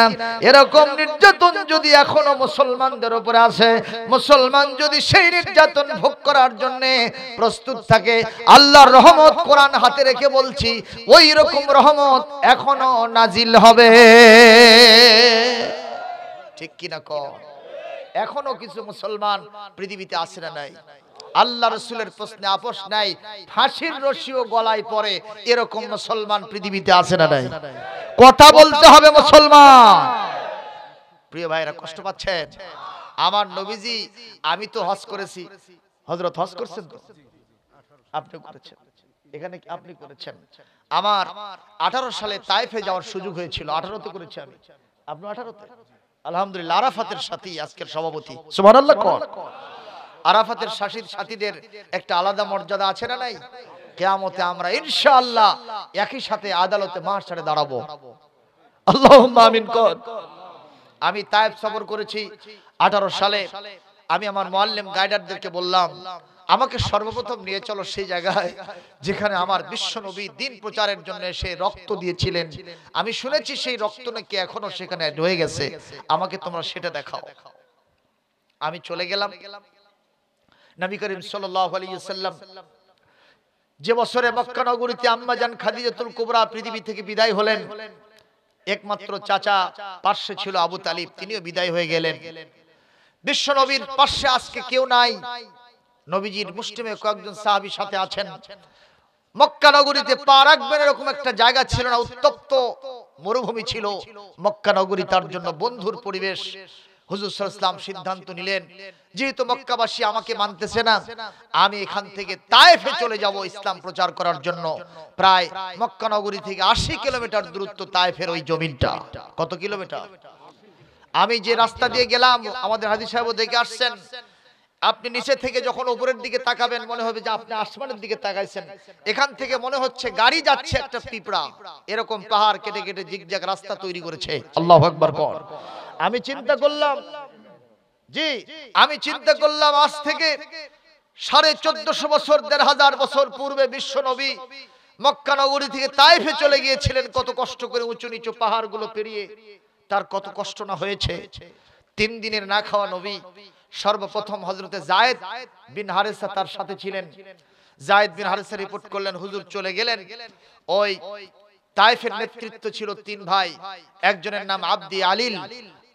এরকম নির্যাতন যদি এখনো মুসলমানদের উপরে আসে মুসলমান যদি সেই নির্যাতন ভোগ করার জন্য প্রস্তুত থাকে আল্লাহর রহমত কোরআন হাতে রেখে বলছি ওই রকম রহমত এখনো নাজিল হবে ঠিক কিনা ক এখনো কিছু মুসলমান পৃথিবীতে আসে না নাই আল্লাহ রসুলের প্রশ্নে আপোষ নাই ফাঁসির রশিও গলায় পরে এরকম মুসলমান পৃথিবীতে আসে না নাই কথা বলতে হবে মুসলমান প্রিয় ভাইরা কষ্ট পাচ্ছেন আমার নবীজি আমি তো হজ করেছি হজরত হজ করছেন তো আপনি করেছেন এখানে আপনি করেছেন আমার আঠারো সালে তাইফে যাওয়ার সুযোগ হয়েছিল আঠারোতে করেছি আমি আপনি আঠারোতে আলহামদুলিল্লাহ আরাফাতের সাথী আজকের সভাপতি আরাফাতের শাসির সাথীদের একটা আলাদা মর্যাদা আছে না নাই কেয়ামতে আমরা ইনশাআল্লাহ একই সাথে আদালতে মাস ছাড়ে দাঁড়াবো আল্লাহ আমিন কর আমি তায়েব সফর করেছি আঠারো সালে আমি আমার মোয়াল্লেম গাইডারদেরকে বললাম আমাকে সর্বপ্রথম নিয়ে চলো সেই জায়গায় যেখানে আমার বিশ্বনবী দিন প্রচারের জন্য সে রক্ত দিয়েছিলেন আমি শুনেছি সেই রক্ত নাকি এখনো সেখানে রয়ে গেছে আমাকে তোমরা সেটা দেখাও আমি চলে গেলাম নবী করিম সাল্লাম যে বছরে মক্কা নগরীতে আম্মাজান খাদিজাতুল কুবরা পৃথিবী থেকে বিদায় হলেন একমাত্র চাচা পার্শ্বে ছিল আবু তালিব তিনিও বিদায় হয়ে গেলেন বিশ্বনবীর পার্শ্বে আজকে কেউ নাই নবীজির মুসলিমে কয়েকজন সাহাবি সাথে আছেন মক্কা নগরীতে পা রাখবেন এরকম একটা জায়গা ছিল না উত্তপ্ত মরুভূমি ছিল মক্কা নগরী তার জন্য বন্ধুর পরিবেশ হুজুর সিদ্ধান্ত নিলেন যেহেতু মক্কাবাসী আমাকে মানতেছে না আমি এখান থেকে তায়েফে চলে যাব ইসলাম প্রচার করার জন্য প্রায় মক্কানগরী থেকে আশি কিলোমিটার দূরত্ব তায়েফের ওই জমিনটা কত কিলোমিটার আমি যে রাস্তা দিয়ে গেলাম আমাদের হাজির সাহেব দেখে আসছেন আপনি নিচে থেকে যখন উপরের দিকে তাকাবেন মনে হবে যে আপনি আসমানের দিকে তাকাইছেন এখান থেকে মনে হচ্ছে গাড়ি যাচ্ছে একটা পিপড়া এরকম পাহাড় কেটে কেটে জিগজাগ রাস্তা তৈরি করেছে আল্লাহ একবার কর আমি চিন্তা করলাম জি আমি চিন্তা করলাম আজ থেকে সাড়ে চোদ্দশো বছর দেড় হাজার বছর পূর্বে বিশ্ব নবী মক্কা নগরী থেকে তাইফে চলে গিয়েছিলেন কত কষ্ট করে উঁচু নিচু পাহাড়গুলো পেরিয়ে তার কত কষ্ট না হয়েছে তিন দিনের না খাওয়া নবী সর্বপ্রথম হজরতে জায়দ বিন হারেসা তার সাথে ছিলেন জায়দ বিন হারেসা রিপোর্ট করলেন হুজুর চলে গেলেন ওই তাইফের নেতৃত্ব ছিল তিন ভাই একজনের নাম আব্দি আলিল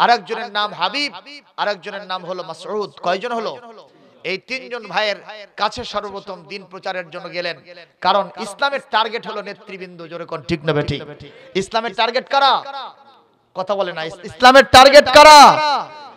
আরেকজনের নাম হাবিব আরেকজনের নাম হলো মাসউদ কয়জন হলো এই তিনজন ভাইয়ের কাছে সর্বপ্রথম দিন প্রচারের জন্য গেলেন কারণ ইসলামের টার্গেট হলো নেতৃবৃন্দ জোরে কোন ঠিক না বেটি ইসলামের টার্গেট কারা কথা বলে না ইসলামের টার্গেট কারা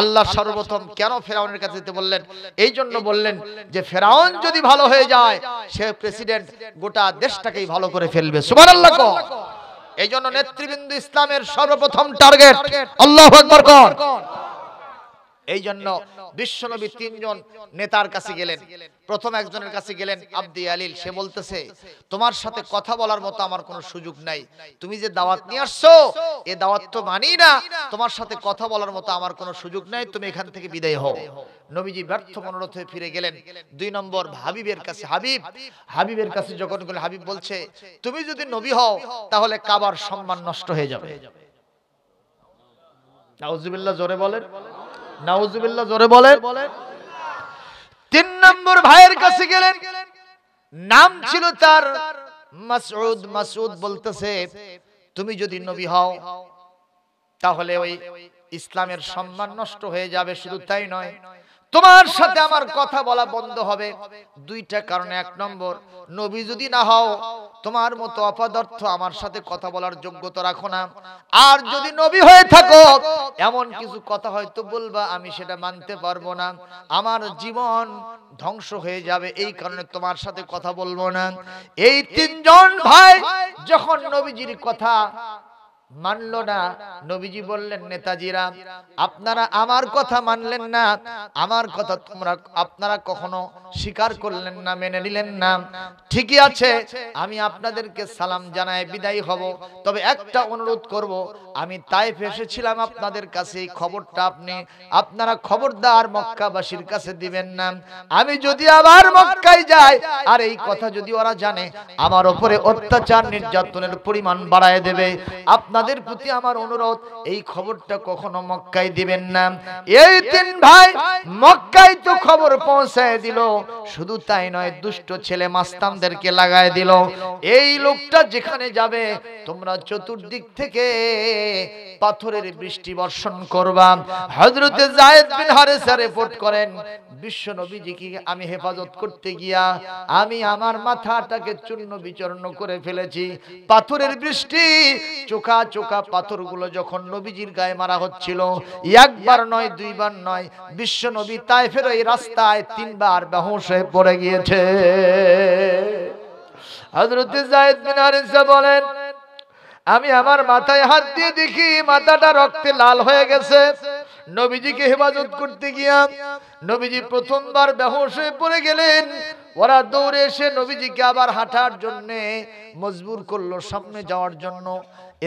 আল্লাহ সর্বপ্রথম কেন ফেরাউনের কাছে যেতে বললেন এই জন্য বললেন যে ফেরাউন যদি ভালো হয়ে যায় সে প্রেসিডেন্ট গোটা দেশটাকেই ভালো করে ফেলবে সুমান আল্লাহ এই জন্য নেতৃবৃন্দ ইসলামের সর্বপ্রথম টার্গেট আল্লাহ আকবর কর এই জন্য বিশ্বনবী তিনজন নেতার কাছে গেলেন প্রথম একজনের কাছে গেলেন আব্দি আলিল সে বলতেছে তোমার সাথে কথা বলার মতো আমার কোনো সুযোগ নাই তুমি যে দাওয়াত নিয়ে আসছো এ দাওয়াত তো মানি না তোমার সাথে কথা বলার মতো আমার কোনো সুযোগ নাই তুমি এখান থেকে বিদায় হও নবীজি ব্যর্থ মনোরথ হয়ে ফিরে গেলেন দুই নম্বর হাবিবের কাছে হাবিব হাবিবের কাছে যখন গেলে হাবিব বলছে তুমি যদি নবী হও তাহলে কাবার সম্মান নষ্ট হয়ে যাবে জোরে বলেন নাউজুবিল্লাহ জোরে বলেন তিন নম্বর ভাইয়ের কাছে গেলেন নাম ছিল তার মাসউদ মাসউদ বলতেছে তুমি যদি নবী হও তাহলে ওই ইসলামের সম্মান নষ্ট হয়ে যাবে শুধু তাই নয় তোমার সাথে আমার কথা বলা বন্ধ হবে দুইটা কারণে এক নম্বর নবী যদি না হও তোমার মতো অপদার্থ আমার সাথে কথা বলার যোগ্যতা রাখো না আর যদি নবী হয়ে থাকো এমন কিছু কথা হয়তো বলবা আমি সেটা মানতে পারবো না আমার জীবন ধ্বংস হয়ে যাবে এই কারণে তোমার সাথে কথা বলবো না এই তিনজন ভাই যখন নবীজির কথা মানল না নবীজি বললেন নেতাজিরা আপনারা আমার কথা মানলেন না আমার কথা তোমরা আপনারা কখনো স্বীকার করলেন না মেনে নিলেন না ঠিকই আছে আমি আপনাদেরকে সালাম জানাই বিদায়ী হব তবে একটা অনুরোধ করব আমি তাই ফেসেছিলাম আপনাদের কাছে এই খবরটা আপনি আপনারা খবরদার মক্কাবাসীর কাছে দিবেন না আমি যদি আবার মক্কায় যাই আর এই কথা যদি ওরা জানে আমার ওপরে অত্যাচার নির্যাতনের পরিমাণ বাড়ায় দেবে আপনার আপনাদের প্রতি আমার অনুরোধ এই খবরটা কখনো মক্কায় দিবেন না এই তিন ভাই মক্কায় তো খবর পৌঁছায় দিল শুধু তাই নয় দুষ্ট ছেলে মাস্তানদেরকে লাগায় দিল এই লোকটা যেখানে যাবে তোমরা চতুর্দিক থেকে পাথরের বৃষ্টি বর্ষণ করবা হযরতে যায়েদ বিন হারেসা রিপোর্ট করেন বিশ্ব নবীজিকে আমি হেফাজত করতে গিয়া আমি আমার মাথাটাকে চূর্ণ বিচূর্ণ করে ফেলেছি পাথরের বৃষ্টি চোখা চোখা পাথরগুলো যখন নবীজির গায়ে মারা হচ্ছিল একবার নয় দুইবার নয় বিশ্ব নবী তাই ফের ওই রাস্তায় তিনবার বেহস হয়ে পড়ে গিয়েছে বলেন আমি আমার মাথায় হাত দিয়ে দেখি মাথাটা রক্তে লাল হয়ে গেছে নবীজিকে হেফাজত করতে গিয়া নবীজি প্রথমবার বেহস হয়ে পড়ে গেলেন ওরা দৌড়ে এসে নবীজিকে আবার হাঁটার জন্যে মজবুর করলো সামনে যাওয়ার জন্য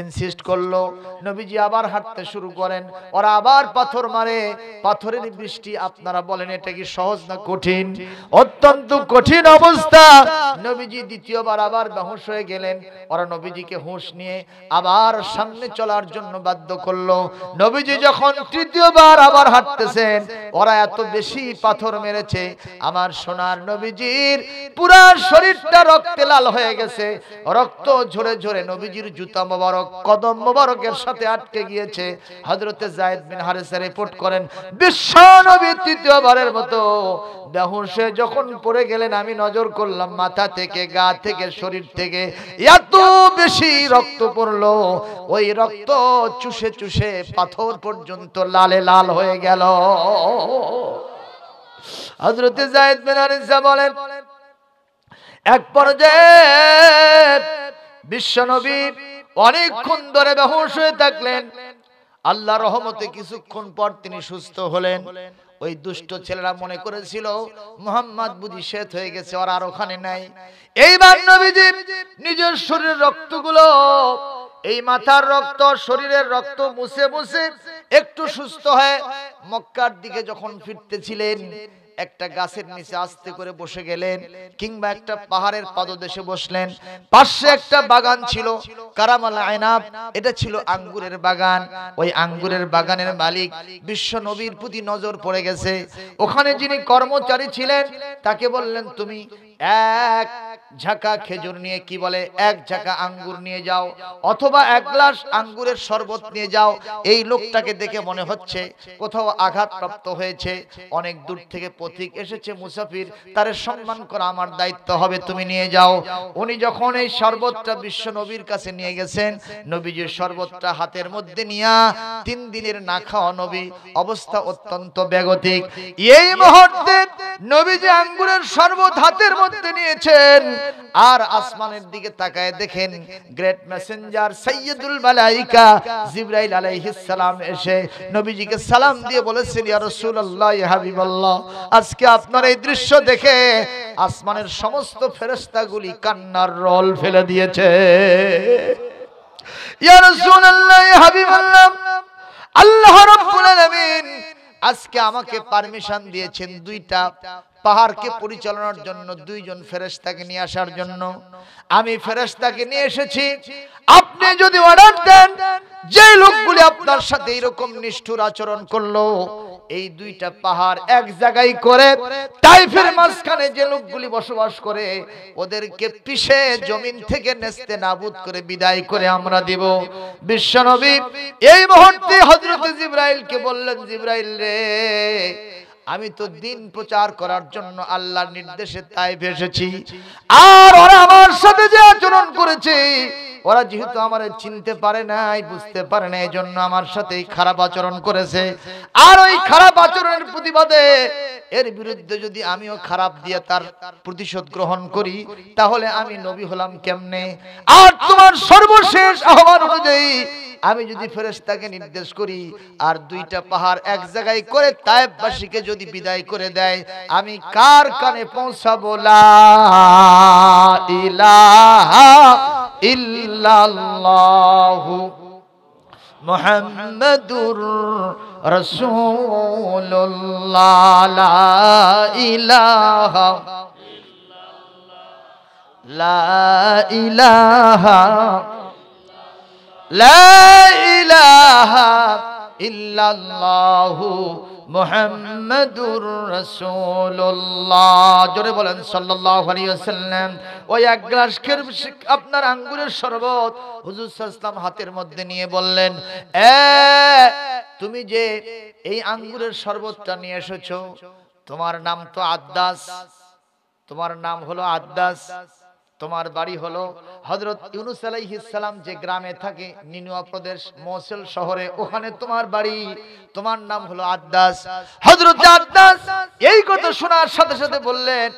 ইনসিস্ট করলো নবীজি আবার হাঁটতে শুরু করেন ওরা আবার পাথর মারে পাথরের বৃষ্টি আপনারা বলেন এটা কি সহজ না কঠিন অত্যন্ত কঠিন অবস্থা নবীজি দ্বিতীয়বার আবার বেহস হয়ে গেলেন ওরা নবীজিকে হুঁশ নিয়ে আবার সামনে চলার জন্য বাধ্য করলো নবীজি যখন তৃতীয়বার আবার হাঁটতেছেন ওরা এত বেশি পাথর মেরেছে আমার সোনার নবীজির পুরা শরীরটা রক্তে লাল হয়ে গেছে রক্ত ঝরে ঝরে নবীজির জুতা মোবারক মোবারক কদম মোবারকের সাথে আটকে গিয়েছে হজরতে জায়দ বিন হারেসে রিপোর্ট করেন বিশ্ব নবী তৃতীয়বারের মতো বেহুশে যখন পড়ে গেলেন আমি নজর করলাম মাথা থেকে গা থেকে শরীর থেকে এত বেশি রক্ত পড়ল ওই রক্ত চুষে চুষে পাথর পর্যন্ত লালে লাল হয়ে গেল হজরতে জায়দ বিন হারেসে বলেন এক পর্যায়ে বিশ্বনবী অনেকক্ষণ ধরে বেহস হয়ে থাকলেন আল্লাহ রহমতে কিছুক্ষণ পর তিনি সুস্থ হলেন ওই দুষ্ট ছেলেরা মনে করেছিল মোহাম্মদ বুঝি শেষ হয়ে গেছে ওর আর ওখানে নাই এইবার নবীজি নিজের শরীরের রক্তগুলো এই মাথার রক্ত শরীরের রক্ত মুছে মুছে একটু সুস্থ হয়ে মক্কার দিকে যখন ফিরতেছিলেন একটা গাছের নিচে আস্তে করে বসে গেলেন কিংবা একটা পাহাড়ের পাদদেশে বসলেন পাশে একটা বাগান ছিল কারামাল আয়নাব এটা ছিল আঙ্গুরের বাগান ওই আঙ্গুরের বাগানের মালিক বিশ্ব নবীর প্রতি নজর পড়ে গেছে ওখানে যিনি কর্মচারী ছিলেন তাকে বললেন তুমি এক ঝাঁকা খেজুর নিয়ে কি বলে এক ঝাঁকা আঙ্গুর নিয়ে যাও অথবা এক গ্লাস আঙ্গুরের শরবত নিয়ে যাও এই লোকটাকে দেখে মনে হচ্ছে কোথাও আঘাত প্রাপ্ত হয়েছে অনেক দূর থেকে পথিক এসেছে মুসাফির তারে সম্মান করা আমার দায়িত্ব হবে তুমি নিয়ে যাও উনি যখন এই শরবতটা বিশ্ব নবীর কাছে নিয়ে গেছেন নবীজির শরবতটা হাতের মধ্যে নিয়া তিন দিনের না খাওয়া নবী অবস্থা অত্যন্ত ব্যাগতিক এই মুহূর্তে নবীজি আঙ্গুরের শরবত হাতের মধ্যে মধ্যে নিয়েছেন আর আসমানের দিকে তাকায় দেখেন গ্রেট মেসেঞ্জার সৈয়দুল মালাইকা জিব্রাইল আলাইহিস সালাম এসে নবীজিকে সালাম দিয়ে বলেছেন ইয়া রাসূলুল্লাহ ইয়া হাবিবাল্লাহ আজকে আপনার এই দৃশ্য দেখে আসমানের সমস্ত ফেরেশতাগুলি কান্নার রল ফেলে দিয়েছে ইয়া রাসূলুল্লাহ ইয়া হাবিবাল্লাহ আল্লাহ রাব্বুল আলামিন আজকে আমাকে পারমিশন দিয়েছেন দুইটা পাহাড়কে পরিচালনার জন্য দুইজন ফেরেস্তাকে নিয়ে আসার জন্য আমি ফেরেস্তাকে নিয়ে এসেছি আপনি যদি অর্ডার দেন যে লোকগুলি আপনার সাথে এরকম নিষ্ঠুর আচরণ করলো এই দুইটা পাহাড় এক জায়গায় করে টাইফের মাঝখানে যে লোকগুলি বসবাস করে ওদেরকে পিষে জমিন থেকে নেস্তে নাবুদ করে বিদায় করে আমরা দিব বিশ্বনবী এই মুহূর্তে হজরত জিব্রাইলকে বললেন জিব্রাইল রে আমি তো দিন প্রচার করার জন্য আল্লাহর নির্দেশে তাই ভেসেছি আর ওরা আমার সাথে যে আচরণ করেছে ওরা যেহেতু আমার চিনতে পারে নাই বুঝতে পারে না এই জন্য আমার সাথে খারাপ আচরণ করেছে আর ওই খারাপ আচরণের প্রতিবাদে এর বিরুদ্ধে যদি আমিও খারাপ দিয়ে তার প্রতিশোধ গ্রহণ করি তাহলে আমি নবী হলাম কেমনে আর তোমার সর্বশেষ আহ্বান অনুযায়ী আমি যদি ফেরেস্তাকে নির্দেশ করি আর দুইটা পাহাড় এক জায়গায় করে তায়েববাসীকে যদি বিদায় করে দেয় আমি কার কানে পৌঁছাবো মোহাম্মদুর রসুল্লাহ লা লা ইলাহা ইল্লাল্লাহু জোরে বলেন ওই আপনার আঙ্গুরের শরবত হুজুর ইসলাম হাতের মধ্যে নিয়ে বললেন তুমি যে এই আঙ্গুরের শরবতটা নিয়ে এসেছ তোমার নাম তো আদাস তোমার নাম হলো আদাস তোমার বাড়ি হলো হজরত ইউনুস আলাইহ ইসলাম যে গ্রামে থাকে নিনুয়া প্রদেশ মৌসেল শহরে ওখানে তোমার বাড়ি তোমার নাম হলো আদাস হজরত আদাস এই কথা শোনার সাথে সাথে বললেন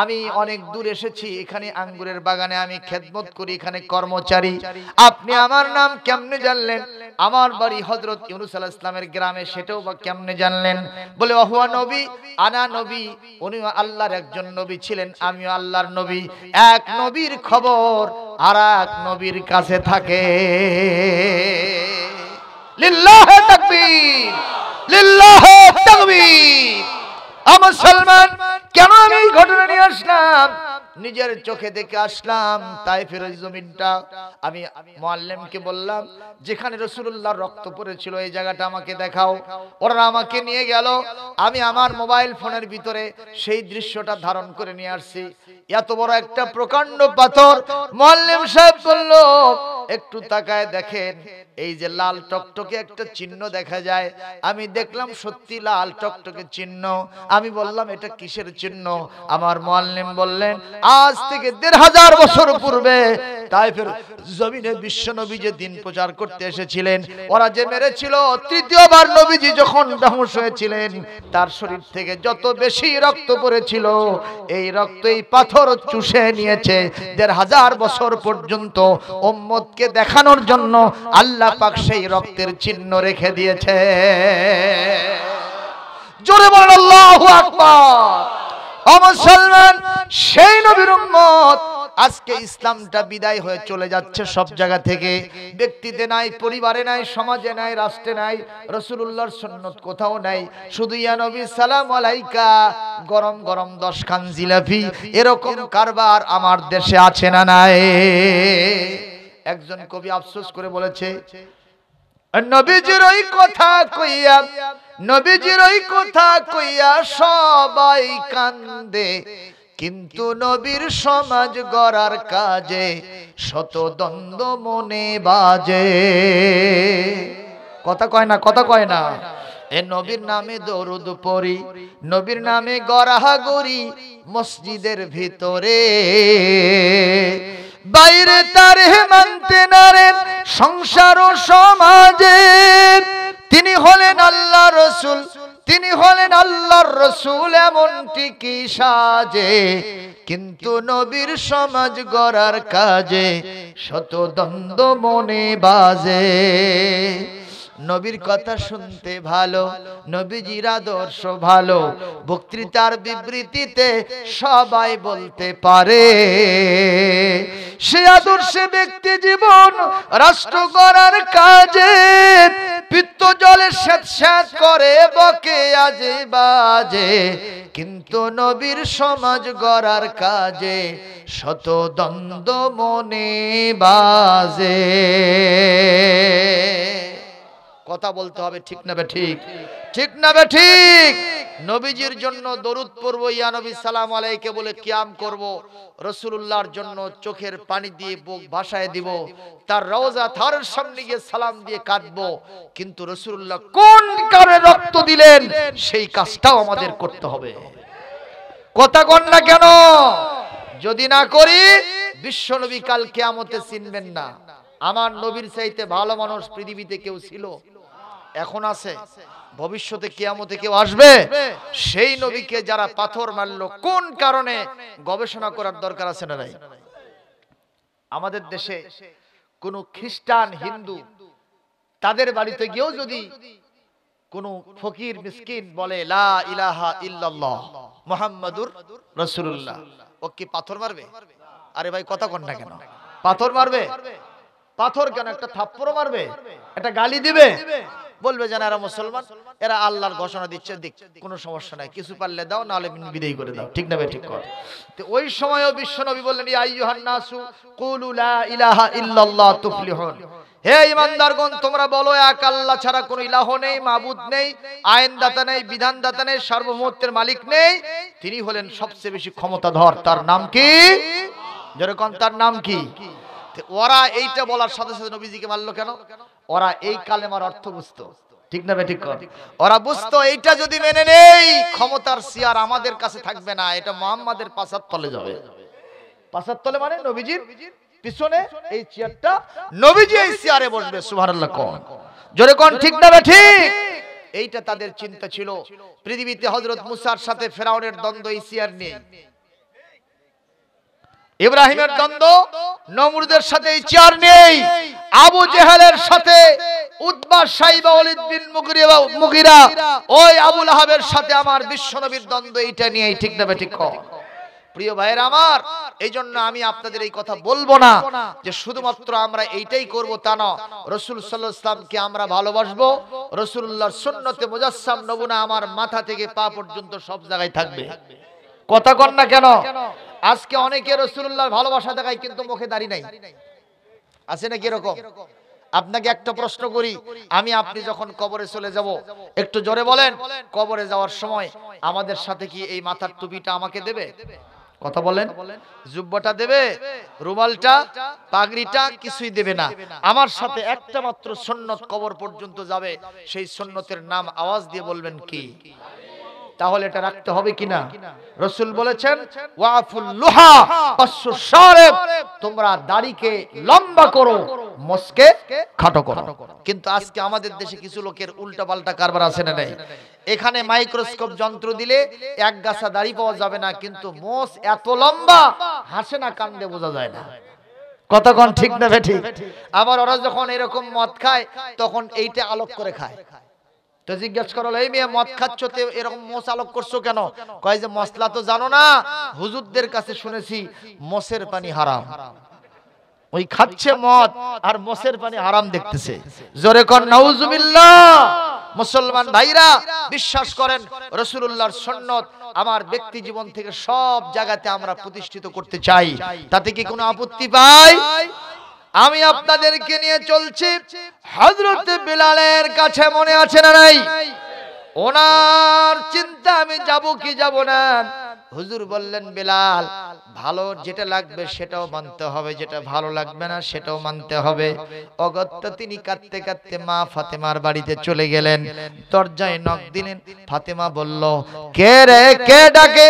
আমি অনেক দূর এসেছি এখানে আঙ্গুরের বাগানে আমি খেদমত করি এখানে কর্মচারী আপনি আমার নাম কেমনে জানলেন আমার বাড়ি হজরত ইউনুস আলাহ ইসলামের গ্রামে সেটাও বা কেমনে জানলেন বলে অহুয়া নবী আনা নবী উনি আল্লাহর একজন নবী ছিলেন আমিও আল্লাহর নবী এক নবীর খবর আর এক নবীর কাছে থাকে আমার সলমান কেন আমি ঘটনা নিয়ে আসলাম নিজের চোখে দেখে আসলাম তাইফের জমিনটা আমি মোয়াল্লেমকে বললাম যেখানে রসুল্লাহ রক্ত পড়েছিল এই জায়গাটা আমাকে দেখাও ওরা আমাকে নিয়ে গেল আমি আমার মোবাইল ফোনের ভিতরে সেই দৃশ্যটা ধারণ করে নিয়ে আসছি এত বড় একটা প্রকাণ্ড পাথর মোয়াল্লেম সাহেব বললো একটু তাকায় দেখেন এই যে লাল টকটকে একটা চিহ্ন দেখা যায় আমি দেখলাম সত্যি লাল টকটকে চিহ্ন আমি বললাম এটা কিসের চিহ্ন আমার মোয়াল্লিম বললেন আজ থেকে দেড় হাজার বছর পূর্বে তাই ফের জমিনে বিশ্ব নবী যে দিন প্রচার করতে এসেছিলেন ওরা যে মেরেছিল তৃতীয়বার নবীজি যখন ধ্বংস হয়েছিলেন তার শরীর থেকে যত বেশি রক্ত পড়েছিল এই রক্ত এই পাথর চুষে নিয়েছে দেড় হাজার বছর পর্যন্ত ওম্মদকে লোককে দেখানোর জন্য আল্লাহ পাক সেই রক্তের চিহ্ন রেখে দিয়েছে জোরে বলেন আল্লাহু আকবার ও মুসলমান সেই নবীর উম্মত আজকে ইসলামটা বিদায় হয়ে চলে যাচ্ছে সব জায়গা থেকে ব্যক্তিতে নাই পরিবারে নাই সমাজে নাই রাষ্ট্রে নাই রসুল্লাহর সন্ন্যত কোথাও নাই শুধু ইয়ানবী সালাম আলাইকা গরম গরম দশ খান জিলাপি এরকম কারবার আমার দেশে আছে না নাই একজন কবি আফসোস করে বলেছে নবীজির ওই কথা কইয়া নবীজির ওই কথা কইয়া সবাই কান্দে কিন্তু নবীর সমাজ গড়ার কাজে শত দ্বন্দ্ব মনে বাজে কথা কয় না কথা কয় না এ নবীর নামে দরুদ পড়ি নবীর নামে গড়াহাগরি মসজিদের ভিতরে বাইরে হে মানতে নারেন সংসার ও সমাজে তিনি হলেন আল্লাহ রসুল তিনি হলেন আল্লাহর রসুল এমনটি কি সাজে কিন্তু নবীর সমাজ গড়ার কাজে শত দ্বন্দ্ব মনে বাজে নবীর কথা শুনতে ভালো নবীজির আদর্শ ভালো বক্তৃতার বিবৃতিতে সবাই বলতে পারে সে আদর্শে ব্যক্তি জীবন রাষ্ট্র করার কাজে পিত্ত জলে স্যাঁত স্যাঁত করে বকে আজে বাজে কিন্তু নবীর সমাজ গড়ার কাজে শত দ্বন্দ্ব মনে বাজে কথা বলতে হবে ঠিক না বে ঠিক ঠিক না বে ঠিক নবীজির জন্য দরুদ পড়বো ইয়া নবী সালাম আলাইকে বলে কিয়াম করব রসুল্লাহর জন্য চোখের পানি দিয়ে বুক ভাসায় দিব তার রওজা থার সামনে গিয়ে সালাম দিয়ে কাটবো কিন্তু রসুল্লাহ কোন কারে রক্ত দিলেন সেই কাজটাও আমাদের করতে হবে কথা কন না কেন যদি না করি বিশ্বনবী কাল কেয়ামতে চিনবেন না আমার নবীর চাইতে ভালো মানুষ পৃথিবীতে কেউ ছিল এখন আছে ভবিষ্যতে কেয়ামতে কেউ আসবে সেই নবীকে যারা পাথর মারলো কোন কারণে গবেষণা করার দরকার আছে না নাই আমাদের দেশে কোনো খ্রিস্টান হিন্দু তাদের বাড়িতে গিয়েও যদি কোন ফকির মিসকিন বলে লা ইলাহা ইল্লাল্লাহ মুহাম্মাদুর রাসূলুল্লাহ ও কি পাথর মারবে আরে ভাই কথা কন না কেন পাথর মারবে পাথর কেন একটা থাপ্পড় মারবে একটা গালি দিবে বলবে যেন এরা মুসলমান এরা আল্লাহর ঘোষণা দিচ্ছে দিক কোনো সমস্যা নাই কিছু পারলে দাও নাহলে বিদায় করে দাও ঠিক না ভাই ঠিক কর তো ওই সময়ও বিশ্ব নবী বললেন আইয়ুহান নাসু কুলু লা ইলাহা ইল্লাল্লাহ তুফলিহুন হে ইমানদারগণ তোমরা বলো এক আল্লাহ ছাড়া কোনো ইলাহ নেই মাবুদ নেই আইনদাতা নেই বিধানদাতা নেই সার্বভৌমত্বের মালিক নেই তিনি হলেন সবচেয়ে বেশি ক্ষমতাধর তার নাম কি যেরকম তার নাম কি ওরা এইটা বলার সাথে সাথে নবীজিকে মারলো কেন ওরা এই কালেমার অর্থ বুঝতো ঠিক না ঠিক ওরা বুঝতো এইটা যদি মেনে নেই ক্ষমতার সিয়ার আমাদের কাছে থাকবে না এটা মোহাম্মদের পাশার তলে যাবে পাশার তলে মানে নবীজির পিছনে এই চেয়ারটা নবীজি এই চেয়ারে বসবে সুবহানাল্লাহ কোন জোরে কোন ঠিক না ঠিক এইটা তাদের চিন্তা ছিল পৃথিবীতে হযরত মুসার সাথে ফেরাউনের দ্বন্দ্ব এই চেয়ার নিয়ে ইব্রাহিমের দ্বন্দ্ব নমরুদের সাথে ইচার নেই আবু জেহালের সাথে উদ্বাস সাইবা অলিদ্দিন মুগিরা ওই আবুল আহাবের সাথে আমার বিশ্বনবীর দ্বন্দ্ব এইটা ঠিক না ঠিক প্রিয় ভাইয়ের আমার এই জন্য আমি আপনাদের এই কথা বলবো না যে শুধুমাত্র আমরা এইটাই করব তা না রসুল সাল্লাহামকে আমরা ভালোবাসবো রসুল্লাহর সুন্নতে মুজাসসাম নবুনা আমার মাথা থেকে পা পর্যন্ত সব জায়গায় থাকবে কথা কন না কেন আজকে অনেকে রসুল্লাহ ভালোবাসা দেখায় কিন্তু মুখে দাঁড়ি নাই আছে নাকি এরকম আপনাকে একটা প্রশ্ন করি আমি আপনি যখন কবরে চলে যাব একটু জোরে বলেন কবরে যাওয়ার সময় আমাদের সাথে কি এই মাথার টুপিটা আমাকে দেবে কথা বলেন জুব্বাটা দেবে রুমালটা পাগড়িটা কিছুই দেবে না আমার সাথে একটা মাত্র সন্ন্যত কবর পর্যন্ত যাবে সেই সন্ন্যতের নাম আওয়াজ দিয়ে বলবেন কি তাহলে এটা রাখতে হবে কিনা রসুল বলেছেন তোমরা দাড়িকে লম্বা করো মস্কে খাটো করো কিন্তু আজকে আমাদের দেশে কিছু লোকের উল্টা পাল্টা কারবার আসে না নেই এখানে মাইক্রোস্কোপ যন্ত্র দিলে এক গাছা দাড়ি পাওয়া যাবে না কিন্তু মোস এত লম্বা হাসে না কান্দে বোঝা যায় না কতক্ষণ ঠিক না ঠিক আবার ওরা যখন এরকম মদ খায় তখন এইটা আলোক করে খায় তো জিজ্ঞেস করলো এই মেয়ে মদ খাচ্ছ তো এরকম মোচালক করছো কেন কয় যে মশলা তো জানো না হুজুরদের কাছে শুনেছি মোষের পানি হারাম ওই খাচ্ছে মদ আর মোষের পানি হারাম দেখতেছে জোরে কর নাউজুবিল্লাহ মুসলমান ভাইরা বিশ্বাস করেন রসুল্লাহর সন্ন্যত আমার ব্যক্তি জীবন থেকে সব জায়গাতে আমরা প্রতিষ্ঠিত করতে চাই তাতে কি কোনো আপত্তি পাই আমি আপনাদেরকে নিয়ে চলছি হজরত বিলালের কাছে মনে আছে না নাই ওনার চিন্তা আমি যাব কি যাব না হুজুর বললেন বেলাল ভালো যেটা লাগবে সেটাও মানতে হবে যেটা ভালো লাগবে না সেটাও মানতে হবে অগত্য তিনি কাঁদতে কাঁদতে মা ফাতেমার বাড়িতে চলে গেলেন দরজায় নক দিলেন ফাতেমা বলল কে রে কে ডাকে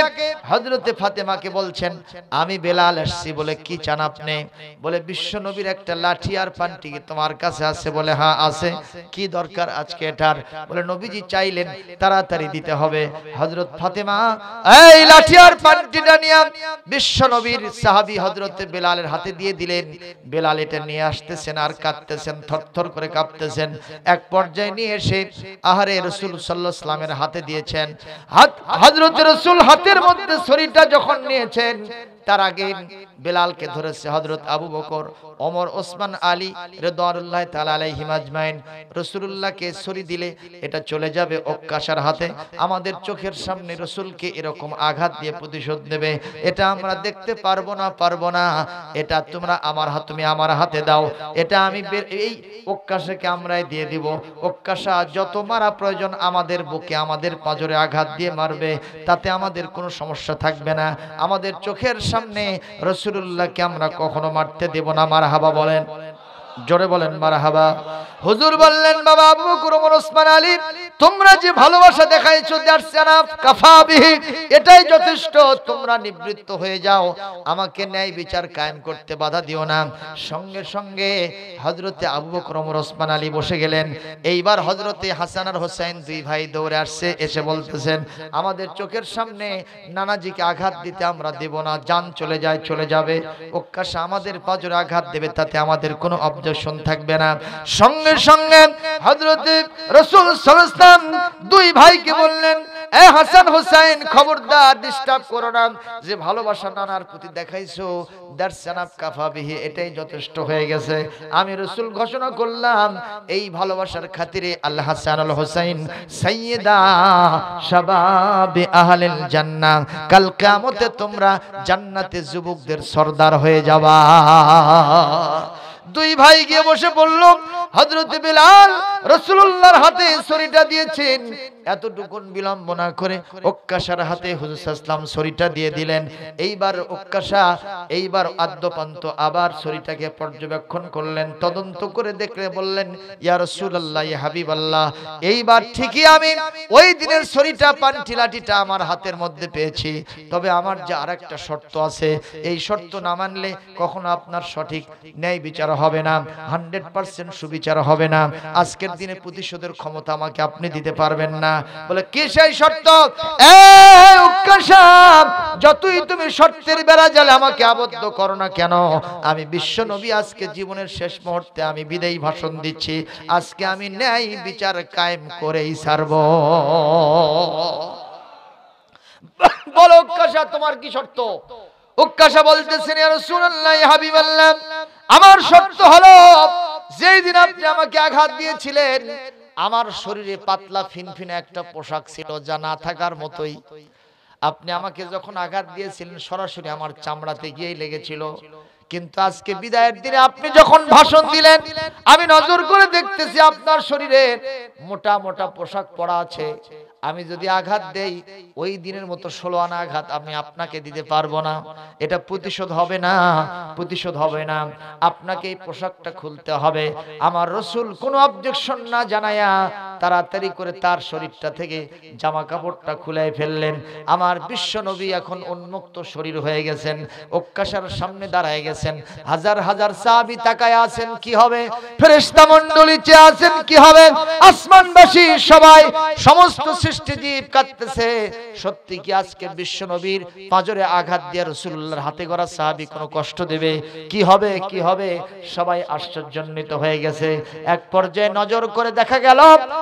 হজরতে ফাতেমাকে বলছেন আমি বেলাল এসেছি বলে কি চান আপনি বলে বিশ্ব নবীর একটা লাঠি আর পানটি তোমার কাছে আছে বলে হ্যাঁ আছে কি দরকার আজকে এটার বলে নবীজি চাইলেন তাড়াতাড়ি দিতে হবে হজরত ফাতেমা এই লাঠি চেয়ার পানটিটা নিয়ে বিশ্ব নবীর সাহাবি হজরত বেলালের হাতে দিয়ে দিলেন বেলাল এটা নিয়ে আসতেছেন আর কাঁদতেছেন থরথর করে কাঁপতেছেন এক পর্যায়ে নিয়ে এসে আহারে রসুল সাল্লাহ সাল্লামের হাতে দিয়েছেন হাত হজরত রসুল হাতের মধ্যে শরীরটা যখন নিয়েছেন তার আগে বেলালকে ধরেছে হজরত আবু বকর অমর ওসমান আলী রেদানুল্লাহ তালাই হিমাজমাইন রসুল্লাহকে সরি দিলে এটা চলে যাবে অক্কাশার হাতে আমাদের চোখের সামনে রসুলকে এরকম আঘাত দিয়ে প্রতিশোধ নেবে এটা আমরা দেখতে পারবো না পারবো না এটা তোমরা আমার হাত তুমি আমার হাতে দাও এটা আমি এই অক্কাশাকে আমরাই দিয়ে দিব অক্কাশা যত মারা প্রয়োজন আমাদের বুকে আমাদের পাজরে আঘাত দিয়ে মারবে তাতে আমাদের কোনো সমস্যা থাকবে না আমাদের চোখের সামনে রসুল্লাহকে আমরা কখনো মারতে দেব না মার হাবা বলেন জোরে বলেন মার হাবা হুজুর বললেন বাবা আবু বকর ওমর ওসমান আলী তোমরা যে ভালোবাসা দেখাইছো দ্যাটস এনাফ কাফাবিহি এটাই যথেষ্ট তোমরা নিবৃত্ত হয়ে যাও আমাকে ন্যায় বিচার কায়েম করতে বাধা দিও না সঙ্গে সঙ্গে হযরতে আবু বকর ওমর ওসমান আলী বসে গেলেন এইবার হযরতে হাসান আর হোসেন দুই ভাই দৌড়ে আসছে এসে বলতেছেন আমাদের চোখের সামনে নানাজিকে আঘাত দিতে আমরা দেব না যান চলে যায় চলে যাবে ওকাশ আমাদের পাজরে আঘাত দেবে তাতে আমাদের কোনো অবজেকশন থাকবে না সঙ্গে সঙ্গে সঙ্গে হজরত রসুল সরস্তান দুই ভাইকে বললেন এ হাসান হুসাইন খবরদার ডিস্টার্ব করো না যে ভালোবাসা নানার প্রতি দেখাইছো দ্যাট সানাব কাফাবিহি এটাই যথেষ্ট হয়ে গেছে আমি রসুল ঘোষণা করলাম এই ভালোবাসার খাতিরে আল্লাহ হাসান আল হোসাইন সাইয়েদা শাবাবে আহলেল জান্নাহ কাল কিয়ামতে তোমরা জান্নাতে যুবকদের সর্দার হয়ে যাবা দুই ভাই গিয়ে বসে বলল হজরত বিলাল রসুল্লাহর হাতে ছড়িটা দিয়েছেন এতটুকুন বিলম্বনা করে ওক্কাশার হাতে হুজুর ইসলাম ছড়িটা দিয়ে দিলেন এইবার ওক্কাশা এইবার আদ্যপান্ত আবার ছড়িটাকে পর্যবেক্ষণ করলেন তদন্ত করে দেখলে বললেন ইয়া রসুল্লাহ হাবিব আল্লাহ এইবার ঠিকই আমি ওই দিনের ছড়িটা পানটিলাটিটা আমার হাতের মধ্যে পেয়েছি তবে আমার যে আর একটা শর্ত আছে এই শর্ত না মানলে কখনো আপনার সঠিক ন্যায় বিচার সুবিচার হবে না হান্ড্রেড পার্সেন্ট সুবিচার হবে না আজকের দিনে প্রতিশোধের ক্ষমতা আমাকে আপনি দিতে পারবেন না বলে কে সেই শর্ত যতই তুমি শর্তের বেড়া জালে আমাকে আবদ্ধ করো না কেন আমি বিশ্ব নবী আজকে জীবনের শেষ মুহূর্তে আমি বিদায়ী ভাষণ দিচ্ছি আজকে আমি ন্যায় বিচার কায়েম করেই সারব বলো তোমার কি শর্ত উকাশা বলতেছেন হাবিবাল্লাম আমার সত্য হলো যেই দিন আপনি আমাকে আঘাত দিয়েছিলেন আমার শরীরে পাতলা ফিনফিনে একটা পোশাক ছিল যা না থাকার মতোই আপনি আমাকে যখন আঘাত দিয়েছিলেন সরাসরি আমার চামড়াতে গিয়েই লেগেছিল কিন্তু আজকে বিদায়ের দিনে আপনি যখন ভাষণ দিলেন আমি নজর করে দেখতেছি আপনার শরীরে মোটা মোটা পোশাক পরা আছে আমি যদি আঘাত দেই ওই দিনের মতো ষোলো আনা আঘাত আমি আপনাকে দিতে পারবো না এটা প্রতিশোধ হবে না প্রতিশোধ হবে না আপনাকে এই পোশাকটা খুলতে হবে আমার রসুল কোনো অবজেকশন না জানায়া তাড়াতাড়ি করে তার শরীরটা থেকে জামা কাপড়টা খুলে ফেললেন আমার বিশ্ব নবী এখন উন্মুক্ত শরীর হয়ে গেছেন ওক্কাশার সামনে দাঁড়ায় গেছেন হাজার হাজার সাহাবি তাকায় আছেন কি হবে ফেরেশতা মণ্ডলী চেয়ে আছেন কি হবে আসমানবাসী সবাই সমস্ত সৃষ্টি জীব কাঁদতেছে সত্যি কি আজকে বিশ্ব নবীর পাঁজরে আঘাত দিয়ে রসুল্লাহর হাতে গড়া সাহাবি কোনো কষ্ট দেবে কি হবে কি হবে সবাই আশ্চর্যান্বিত হয়ে গেছে এক পর্যায়ে নজর করে দেখা গেল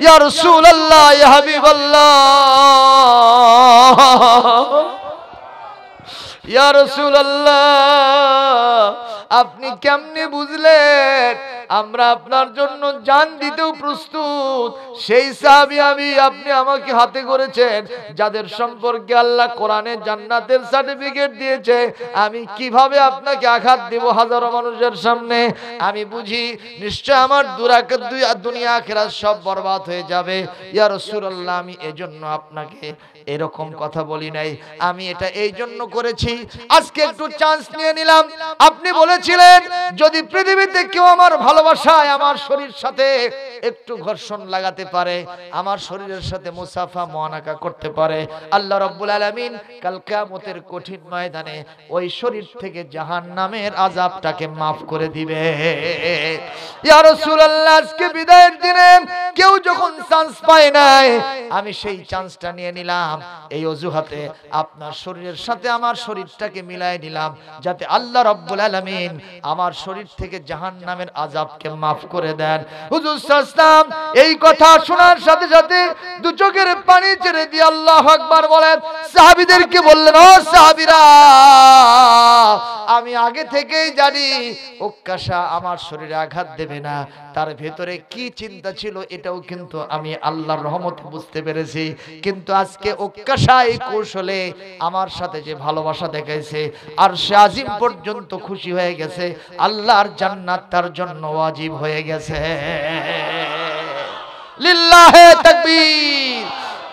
یا رسول اللہ یا حبیب اللہ ইয়া রাসূলুল্লাহ আপনি কেমনে বুঝলেন আমরা আপনার জন্য জান দিতেও প্রস্তুত সেই সাহাবি আমি আপনি আমাকে হাতে করেছেন যাদের সম্পর্কে আল্লাহ কোরআনে জান্নাতের সার্টিফিকেট দিয়েছে আমি কিভাবে আপনাকে আঘাত দেব হাজারো মানুষের সামনে আমি বুঝি নিশ্চয় আমার দুরাক দুই দুনিয়া আখেরা সব বরবাদ হয়ে যাবে ইয়া রাসূলুল্লাহ আমি এজন্য আপনাকে এরকম কথা বলি নাই আমি এটা এই জন্য করেছি আজকে একটু চান্স নিয়ে নিলাম আপনি বলেছিলেন যদি পৃথিবীতে কেউ আমার ভালোবাসায় আমার শরীর সাথে একটু ঘর্ষণ লাগাতে পারে আমার শরীরের সাথে মুসাফা মহানাকা করতে পারে আল্লাহ রব্বুল আলমিন কালকামতের কঠিন ময়দানে ওই শরীর থেকে জাহান নামের আজাবটাকে মাফ করে দিবে আল্লাহ আজকে বিদায়ের দিনে কেউ যখন চান্স পায় নাই আমি সেই চান্সটা নিয়ে নিলাম এই অজুহাতে আপনার শরীরের সাথে আমার শরীরটাকে মিলাই নিলাম যাতে আল্লাহ রব্বুল আলামিন আমার শরীর থেকে জাহান নামের আজাবকে মাফ করে দেন হুজুর সাস্তাম এই কথা শোনার সাথে সাথে দু চোখের পানি ছেড়ে দিয়ে আল্লাহ আকবার বলেন সাহাবিদেরকে বললেন ও সাহাবিরা আমি আগে থেকেই জানি ওকাশা আমার শরীরে আঘাত দেবে না তার ভেতরে কি চিন্তা ছিল এটাও কিন্তু আমি আল্লাহর রহমতে বুঝতে পেরেছি কিন্তু আজকে অক্কাশাই কৌশলে আমার সাথে যে ভালোবাসা দেখাইছে আর সে আজিম পর্যন্ত খুশি হয়ে গেছে আল্লাহর জান্নাত তার জন্য ওয়াজিব হয়ে গেছে লিল্লাহে তাকবীর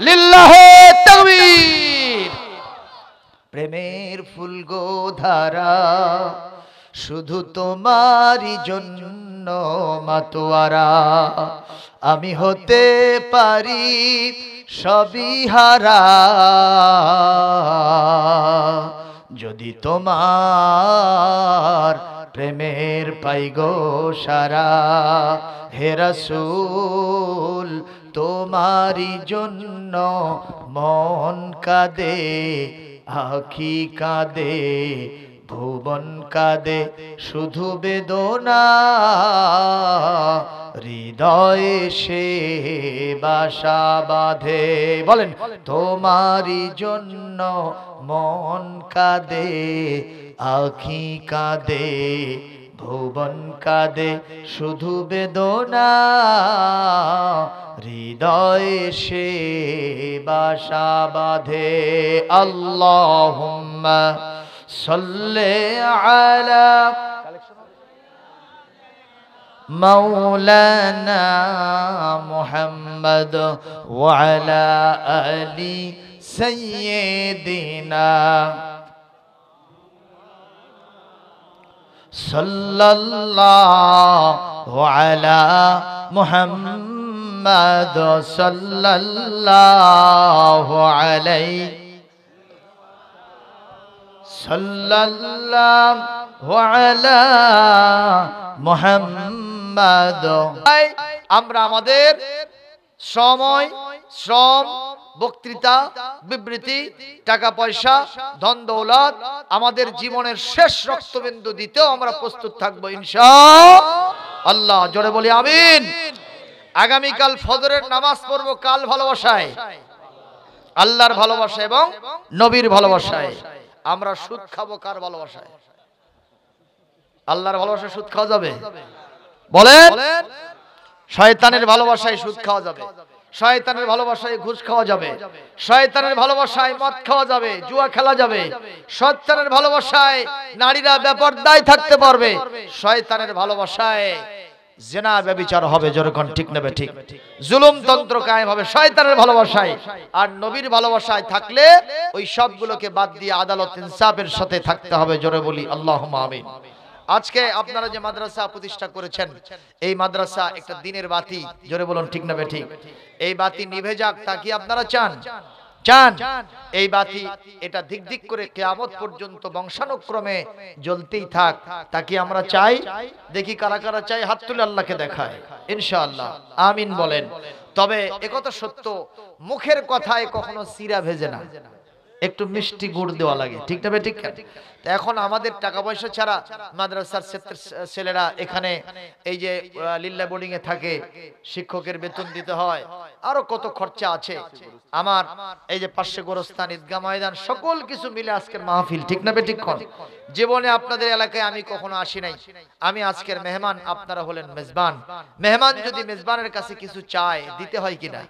লিল্লাহে তাকবীর প্রেমের ফুলগো ধারা শুধু তোমারই জন্য জন্য মাতুয়ারা আমি হতে পারি সবই হারা যদি তোমার প্রেমের গো সারা হেরাসুল তোমারই জন্য মন কাঁদে আখি কাঁদে ভুবন কাঁদে শুধু বেদনা হৃদয়ে সে বাসা বাঁধে বলেন তোমারই জন্য মন কাঁদে আখি কাঁদে ভুবন কাঁদে শুধু বেদনা হৃদয়ে সে বাসা বাঁধে আল্লাহ صل على مولانا محمد وعلى آل سيدنا صلى الله على محمد صلى الله عليه আমরা আমাদের সময় শ্রম বক্তৃতা বিবৃতি টাকা পয়সা ধন দৌলত আমাদের জীবনের শেষ রক্তবিন্দু দিতেও আমরা প্রস্তুত থাকবো ইনশা আল্লাহ জোরে বলি আমিন আগামীকাল ফজরের নামাজ পড়বো কাল ভালোবাসায় আল্লাহর ভালোবাসা এবং নবীর ভালোবাসায় আমরা সুদ খাবো কার ভালোবাসায় আল্লাহর ভালোবাসায় সুদ খাওয়া যাবে বলেন শয়তানের ভালোবাসায় সুদ খাওয়া যাবে শয়তানের ভালোবাসায় ঘুষ খাওয়া যাবে শয়তানের ভালোবাসায় মদ খাওয়া যাবে জুয়া খেলা যাবে শয়তানের ভালোবাসায় নারীরা ব্যাপার দায় থাকতে পারবে শয়তানের ভালোবাসায় জেনা ব্যবচার হবে যেরকম ঠিক নেবে ঠিক জুলুম তন্ত্র কায়েম হবে শয়তানের ভালোবাসায় আর নবীর ভালোবাসায় থাকলে ওই সবগুলোকে বাদ দিয়ে আদালত ইনসাফের সাথে থাকতে হবে জোরে বলি আল্লাহ আমিন আজকে আপনারা যে মাদ্রাসা প্রতিষ্ঠা করেছেন এই মাদ্রাসা একটা দিনের বাতি জোরে বলুন ঠিক নেবে ঠিক এই বাতি নিভে যাক তা কি আপনারা চান চান এই বাতি এটা দিক দিক করে কেয়ামত পর্যন্ত বংশানুক্রমে জ্বলতেই থাক তা কি আমরা চাই দেখি কারা কারা চাই হাত তুলে আল্লাহকে দেখায় ইনশাআল্লাহ আমিন বলেন তবে একথা সত্য মুখের কথায় কখনো সিরা ভেজে না একটু মিষ্টি গুড় দেওয়া লাগে ঠিক না ঠিক এখন আমাদের টাকা পয়সা ছাড়া মাদ্রাসার ছেলেরা এখানে এই যে লিল্লা বোর্ডিং এ থাকে শিক্ষকের বেতন দিতে হয় আরো কত খরচা আছে আমার এই যে পার্শ্বে গোরস্থান ঈদগা ময়দান সকল কিছু মিলে আজকের মাহফিল ঠিক না ঠিক জীবনে আপনাদের এলাকায় আমি কখনো আসি নাই আমি আজকের মেহমান আপনারা হলেন মেজবান মেহমান যদি মেজবানের কাছে কিছু চায় দিতে হয় কিনা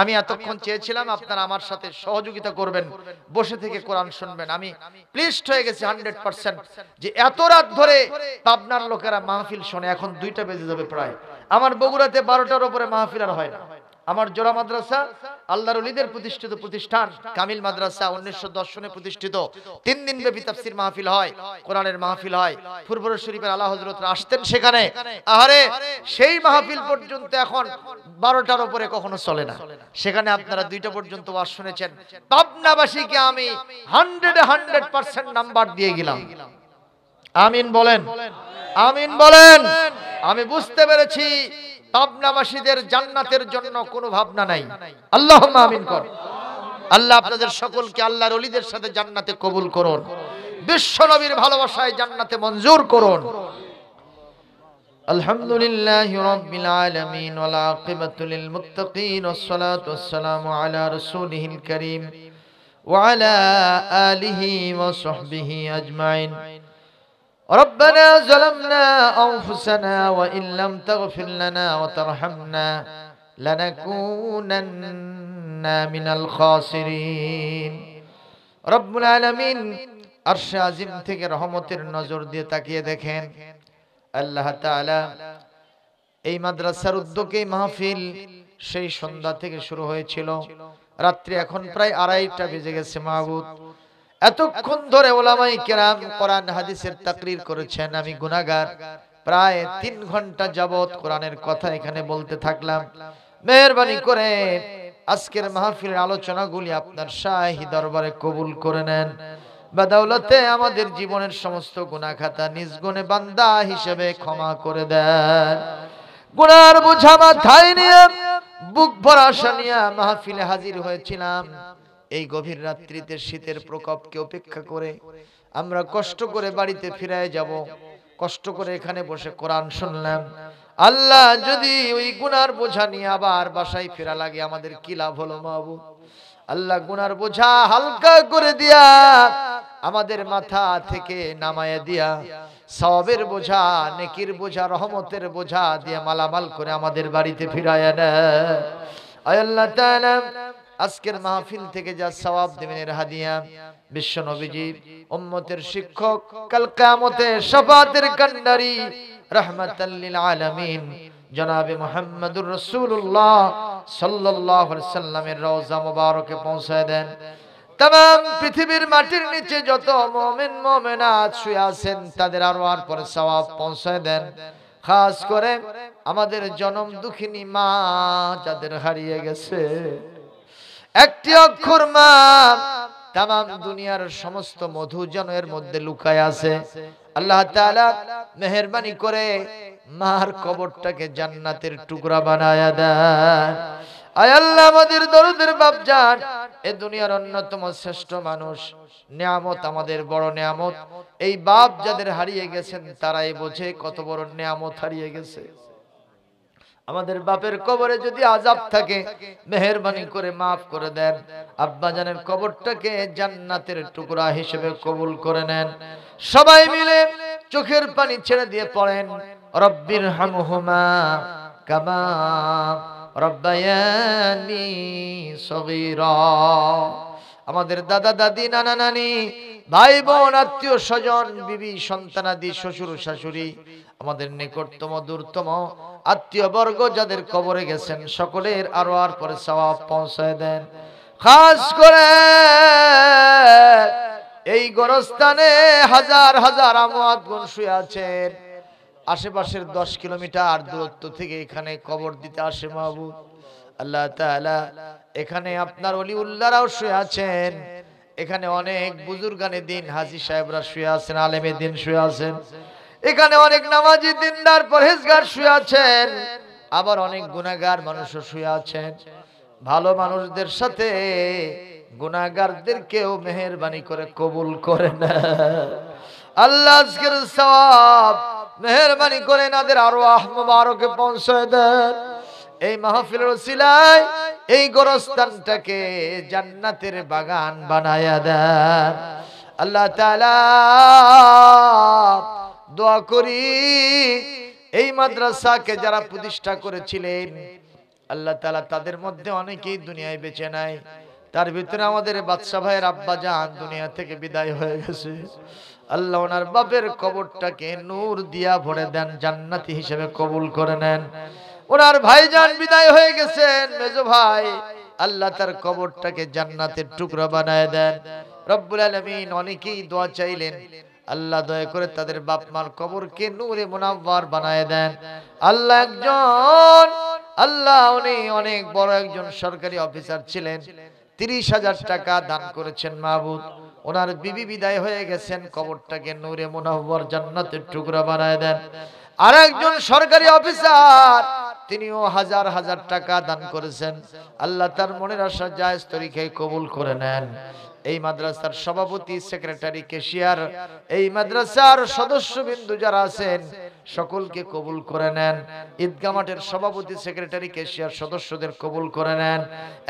আমি এতক্ষণ চেয়েছিলাম আপনারা আমার সাথে সহযোগিতা করবেন বসে থেকে কোরআন শুনবেন আমি প্লিস্ট হয়ে গেছি হান্ড্রেড পার্সেন্ট যে এত রাত ধরে পাবনার লোকেরা মাহফিল শোনে এখন দুইটা বেজে যাবে প্রায় আমার বগুড়াতে বারোটার উপরে মাহফিল আর হয় না আমার জোড়া মাদ্রাসা আল্লাহর অলিদের প্রতিষ্ঠিত প্রতিষ্ঠান কামিল মাদ্রাসা উনিশশো দশ সনে প্রতিষ্ঠিত তিন দিন ব্যাপী তাফসির মাহফিল হয় কোরআনের মাহফিল হয় ফুরফুর শরীফের আল্লাহ হজরত আসতেন সেখানে আহারে সেই মাহফিল পর্যন্ত এখন বারোটার উপরে কখনো চলে না সেখানে আপনারা দুইটা পর্যন্ত ওয়াজ শুনেছেন পাবনাবাসীকে আমি হান্ড্রেড হান্ড্রেড পার্সেন্ট নাম্বার দিয়ে গেলাম আমিন বলেন আমিন বলেন আমি বুঝতে পেরেছি পাবনাবাসীদের জান্নাতের জন্য কোনো ভাবনা নাই আল্লাহ আমিন কর আল্লাহ আপনাদের সকলকে আল্লাহর অলিদের সাথে জান্নাতে কবুল করুন বিশ্ব নবীর ভালোবাসায় জান্নাতে মঞ্জুর করুন الحمد لله رب العالمين والعاقبة للمتقين والصلاة والسلام على رسوله الكريم وعلى آله وصحبه أجمعين ربنا ظلمنا أنفسنا وإن لم تغفر لنا وترحمنا لنكونن من الخاسرين رب العالمين আরশে আজিম থেকে রহমতের নজর দিয়ে তাকিয়ে দেখেন আল্লাহ তাআলা এই মাদ্রাসার উদ্যোগে মাহফিল সেই সন্ধ্যা থেকে শুরু হয়েছিল রাত্রি এখন প্রায় আড়াইটা বেজে গেছে মাহবুদ এতক্ষণ ধরে ওলামাই কেরাম কোরআন হাদিসের তাকরির করেছেন আমি গুনাগার প্রায় তিন ঘন্টা যাবৎ কোরআনের কথা এখানে বলতে থাকলাম মেহরবানি করে আজকের মাহফিলের আলোচনাগুলি আপনার শাহী দরবারে কবুল করে নেন বাদাউলতে আমাদের জীবনের সমস্ত গুণাখাতা নিজগুণে বান্দা হিসেবে ক্ষমা করে দেন গুনার বুঝা মাথায় নিয়ে বুক ভরা শুনিয়া মাহফিলে হাজির হয়েছিলাম এই গভীর রাত্রিতে শীতের প্রকোপকে উপেক্ষা করে আমরা কষ্ট করে বাড়িতে ফিরায় যাব কষ্ট করে এখানে বসে কোরআন শুনলাম আল্লাহ যদি ওই গুনার বোঝা নিয়ে আবার বাসায় ফেরা লাগে আমাদের কি লাভ হলো মাহবুব আল্লাহ গুনার বোঝা হালকা করে দিয়া আমাদের মাথা থেকে নামায় দিয়া সবের বোঝা নেকির বোঝা রহমতের বোঝা দিয়ে মালামাল করে আমাদের বাড়িতে ফিরায় না আল্লাহ আজকের মাহফিল থেকে যা সবাব দেবেন এর হাদিয়া বিশ্ব নবীজি উম্মতের শিক্ষক কাল কিয়ামতে শাফাতের কান্ডারি লিল আলমিন জনাবে মোহাম্মদুর রসুল্লাহ সাল্লাল্লাহু সাল্লামের রওজা মুবারকে পৌঁছায় দেন তাম পৃথিবীর মাটির নিচে যত মোমেন মোমেনাত শুয়ে আছেন তাদের আরো আর পরে সবাব পৌঁছায় দেন খাস করে আমাদের জনম দুঃখিনী মা যাদের হারিয়ে গেছে একটি অক্ষর মা তাম দুনিয়ার সমস্ত মধু যেন এর মধ্যে লুকায় আছে আল্লাহ মেহরবানি করে মার কবরটাকে জান্নাতের টুকরা বানায় দেয় আল্লাহ আমাদের দরদের এ দুনিয়ার অন্যতম শ্রেষ্ঠ মানুষ নিয়ামত আমাদের বড় নিয়ামত এই বাপ যাদের হারিয়ে গেছেন তারাই বোঝে কত বড় নিয়ামত হারিয়ে গেছে আমাদের বাপের কবরে যদি আজাব থাকে মেহরবানি করে মাফ করে দেন জানের কবরটাকে জান্নাতের টুকরা হিসেবে কবুল করে নেন সবাই মিলে চোখের পানি ছেড়ে দিয়ে পড়েন রব্বির হামহুমা কামা রব্বায়ানি সগীরা আমাদের দাদা দাদি নানা নানি ভাই বোন আত্মীয় স্বজন বিবি সন্তানাদি শ্বশুর শাশুড়ি আমাদের নিকটতম দূরতম আত্মীয়বর্গ যাদের কবরে গেছেন সকলের আরো আর পরে সবাব পৌঁছায় দেন খাস করে এই গোরস্থানে হাজার হাজার আমাদ শুয়ে আছেন আশেপাশের দশ কিলোমিটার দূরত্ব থেকে এখানে কবর দিতে আসে মাহবুব আল্লাহ এখানে আপনার অলি উল্লারাও শুয়ে আছেন এখানে অনেক বুজুর্গানে দিন হাজি সাহেবরা শুয়ে আছেন আলেমে দিন শুয়ে আছেন এখানে অনেক নামাজি দিনদার পরেজগার শুয়ে আছেন আবার অনেক গুণাগার মানুষও শুয়ে আছেন ভালো মানুষদের সাথে কেউ মেহরবানি করে কবুল করে না আল্লাহ আজকের সওয়াব মেহরবানি করে নাদের আরো আহমবারকে পৌঁছায় দেন এই মাহফিলের ওসিলায় এই গোরস্থানটাকে জান্নাতের বাগান বানায়া দেন আল্লাহ তাআলা দোয়া করি এই মাদ্রাসাকে যারা প্রতিষ্ঠা করেছিলেন আল্লাহ তালা তাদের মধ্যে অনেকেই দুনিয়ায় বেঁচে নাই তার ভিতরে আমাদের বাদশা ভাইয়ের আব্বা জাহান দুনিয়া থেকে বিদায় হয়ে গেছে আল্লাহ ওনার বাপের কবরটাকে নূর দিয়া ভরে দেন জান্নাতি হিসেবে কবুল করে নেন ওনার ভাইজান বিদায় হয়ে গেছেন মেজো ভাই আল্লাহ তার কবরটাকে জান্নাতের টুকরা বানায় দেন রব্বুল আলমিন অনেকেই দোয়া চাইলেন আল্লাহ দয়া করে তাদের বাপ মার কবর কে নূরে মোনাব্বার বানায় দেন আল্লাহ একজন আল্লাহ উনি অনেক বড় একজন সরকারি অফিসার ছিলেন তিরিশ হাজার টাকা দান করেছেন মাহবুদ ওনার বিবি বিদায় হয়ে গেছেন কবরটাকে নূরে মোনাব্বর জান্নাতের টুকরা বানায় দেন আর একজন সরকারি অফিসার তিনিও হাজার হাজার টাকা দান করেছেন আল্লাহ তার মনের আশা যায় তরিকে কবুল করে নেন এই মাদ্রাসার সভাপতি সেক্রেটারি কেশিয়ার এই মাদ্রাসার সদস্যবিন্দু যারা আছেন সকলকে কবুল করে নেন ঈদগামাটের সভাপতি সেক্রেটারি কেশিয়ার সদস্যদের কবুল করে নেন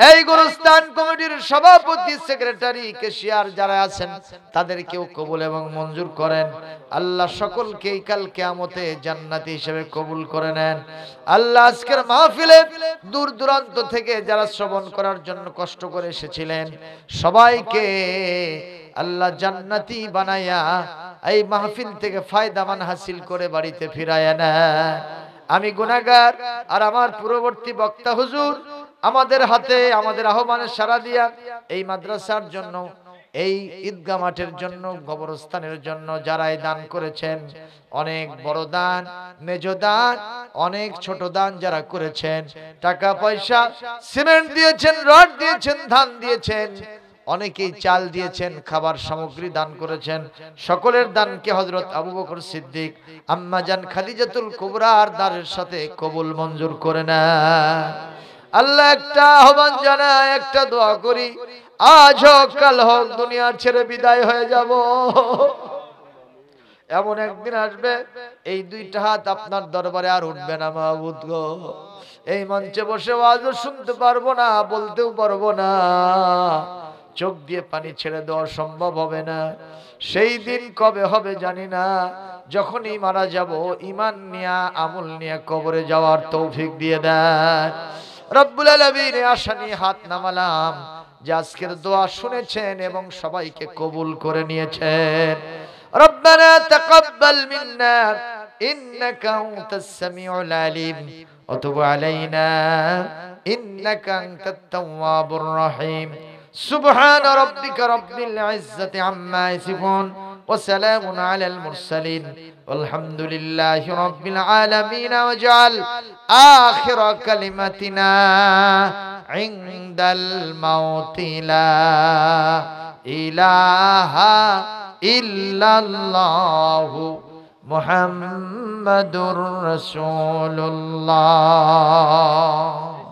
এই গুরুস্থান কমিটির সভাপতি সেক্রেটারি কেশিয়ার যারা আছেন তাদেরকেও কবুল এবং মঞ্জুর করেন আল্লাহ সকলকে কাল কেয়ামতে জান্নাতি হিসেবে কবুল করে নেন আল্লাহ আজকের মাহফিলে দূর দূরান্ত থেকে যারা শ্রবণ করার জন্য কষ্ট করে এসেছিলেন সবাইকে আল্লাহ জান্নাতি বানাইয়া এই মাহফিল থেকে ফায়দামান হাসিল করে বাড়িতে ফিরায় না আমি গুণাগার আর আমার পূর্ববর্তী বক্তা হুজুর আমাদের হাতে আমাদের আহ্বানের সারা দিয়া এই মাদ্রাসার জন্য এই ঈদগা মাঠের জন্য গবরস্থানের জন্য যারা দান করেছেন অনেক বড় দান মেজ দান অনেক ছোট দান যারা করেছেন টাকা পয়সা সিমেন্ট দিয়েছেন রড দিয়েছেন ধান দিয়েছেন অনেকেই চাল দিয়েছেন খাবার সামগ্রী দান করেছেন সকলের দানকে হজরত আবু বকর সিদ্দিক আম্মাজান খালিজাতুল কুবরার দ্বারের সাথে কবুল মঞ্জুর করে না আল্লাহ একটা আহ্বান জানা একটা দোয়া করি আজ হোক কাল হোক দুনিয়ার ছেড়ে বিদায় হয়ে যাব এমন একদিন আসবে এই দুইটা হাত আপনার দরবারে আর উঠবে না মাহবুদ গো এই মঞ্চে বসে আজও শুনতে পারবো না বলতেও পারবো না চোখ দিয়ে পানি ছেড়ে দেওয়া সম্ভব হবে না সেই দিন কবে হবে জানি না যখনই মারা যাব ইমান নিয়া আমল নিয়ে কবরে যাওয়ার তৌফিক দিয়ে দেয় রব্বুল আলমিন আসানি হাত নামালাম যে আজকের দোয়া শুনেছেন এবং সবাইকে কবুল করে নিয়েছেন রব্বানা তাকাব্বাল মিন্না إنك أنت السميع العليم وتب علينا إنك أنت التواب الرحيم সুবহান রাব্বিকা রাব্বিল ইজ্জাতি আম্মা ইয়াসিফুন ওয়া সালামুন আলাল মুরসালিন আলহামদুলিল্লাহি রাব্বিল আলামিন ওয়াজআল আখির কালিমাতিনা ইনদাল মাউতিলা ইলাহা ইল্লাল্লাহু মুহাম্মাদুর রাসূলুল্লাহ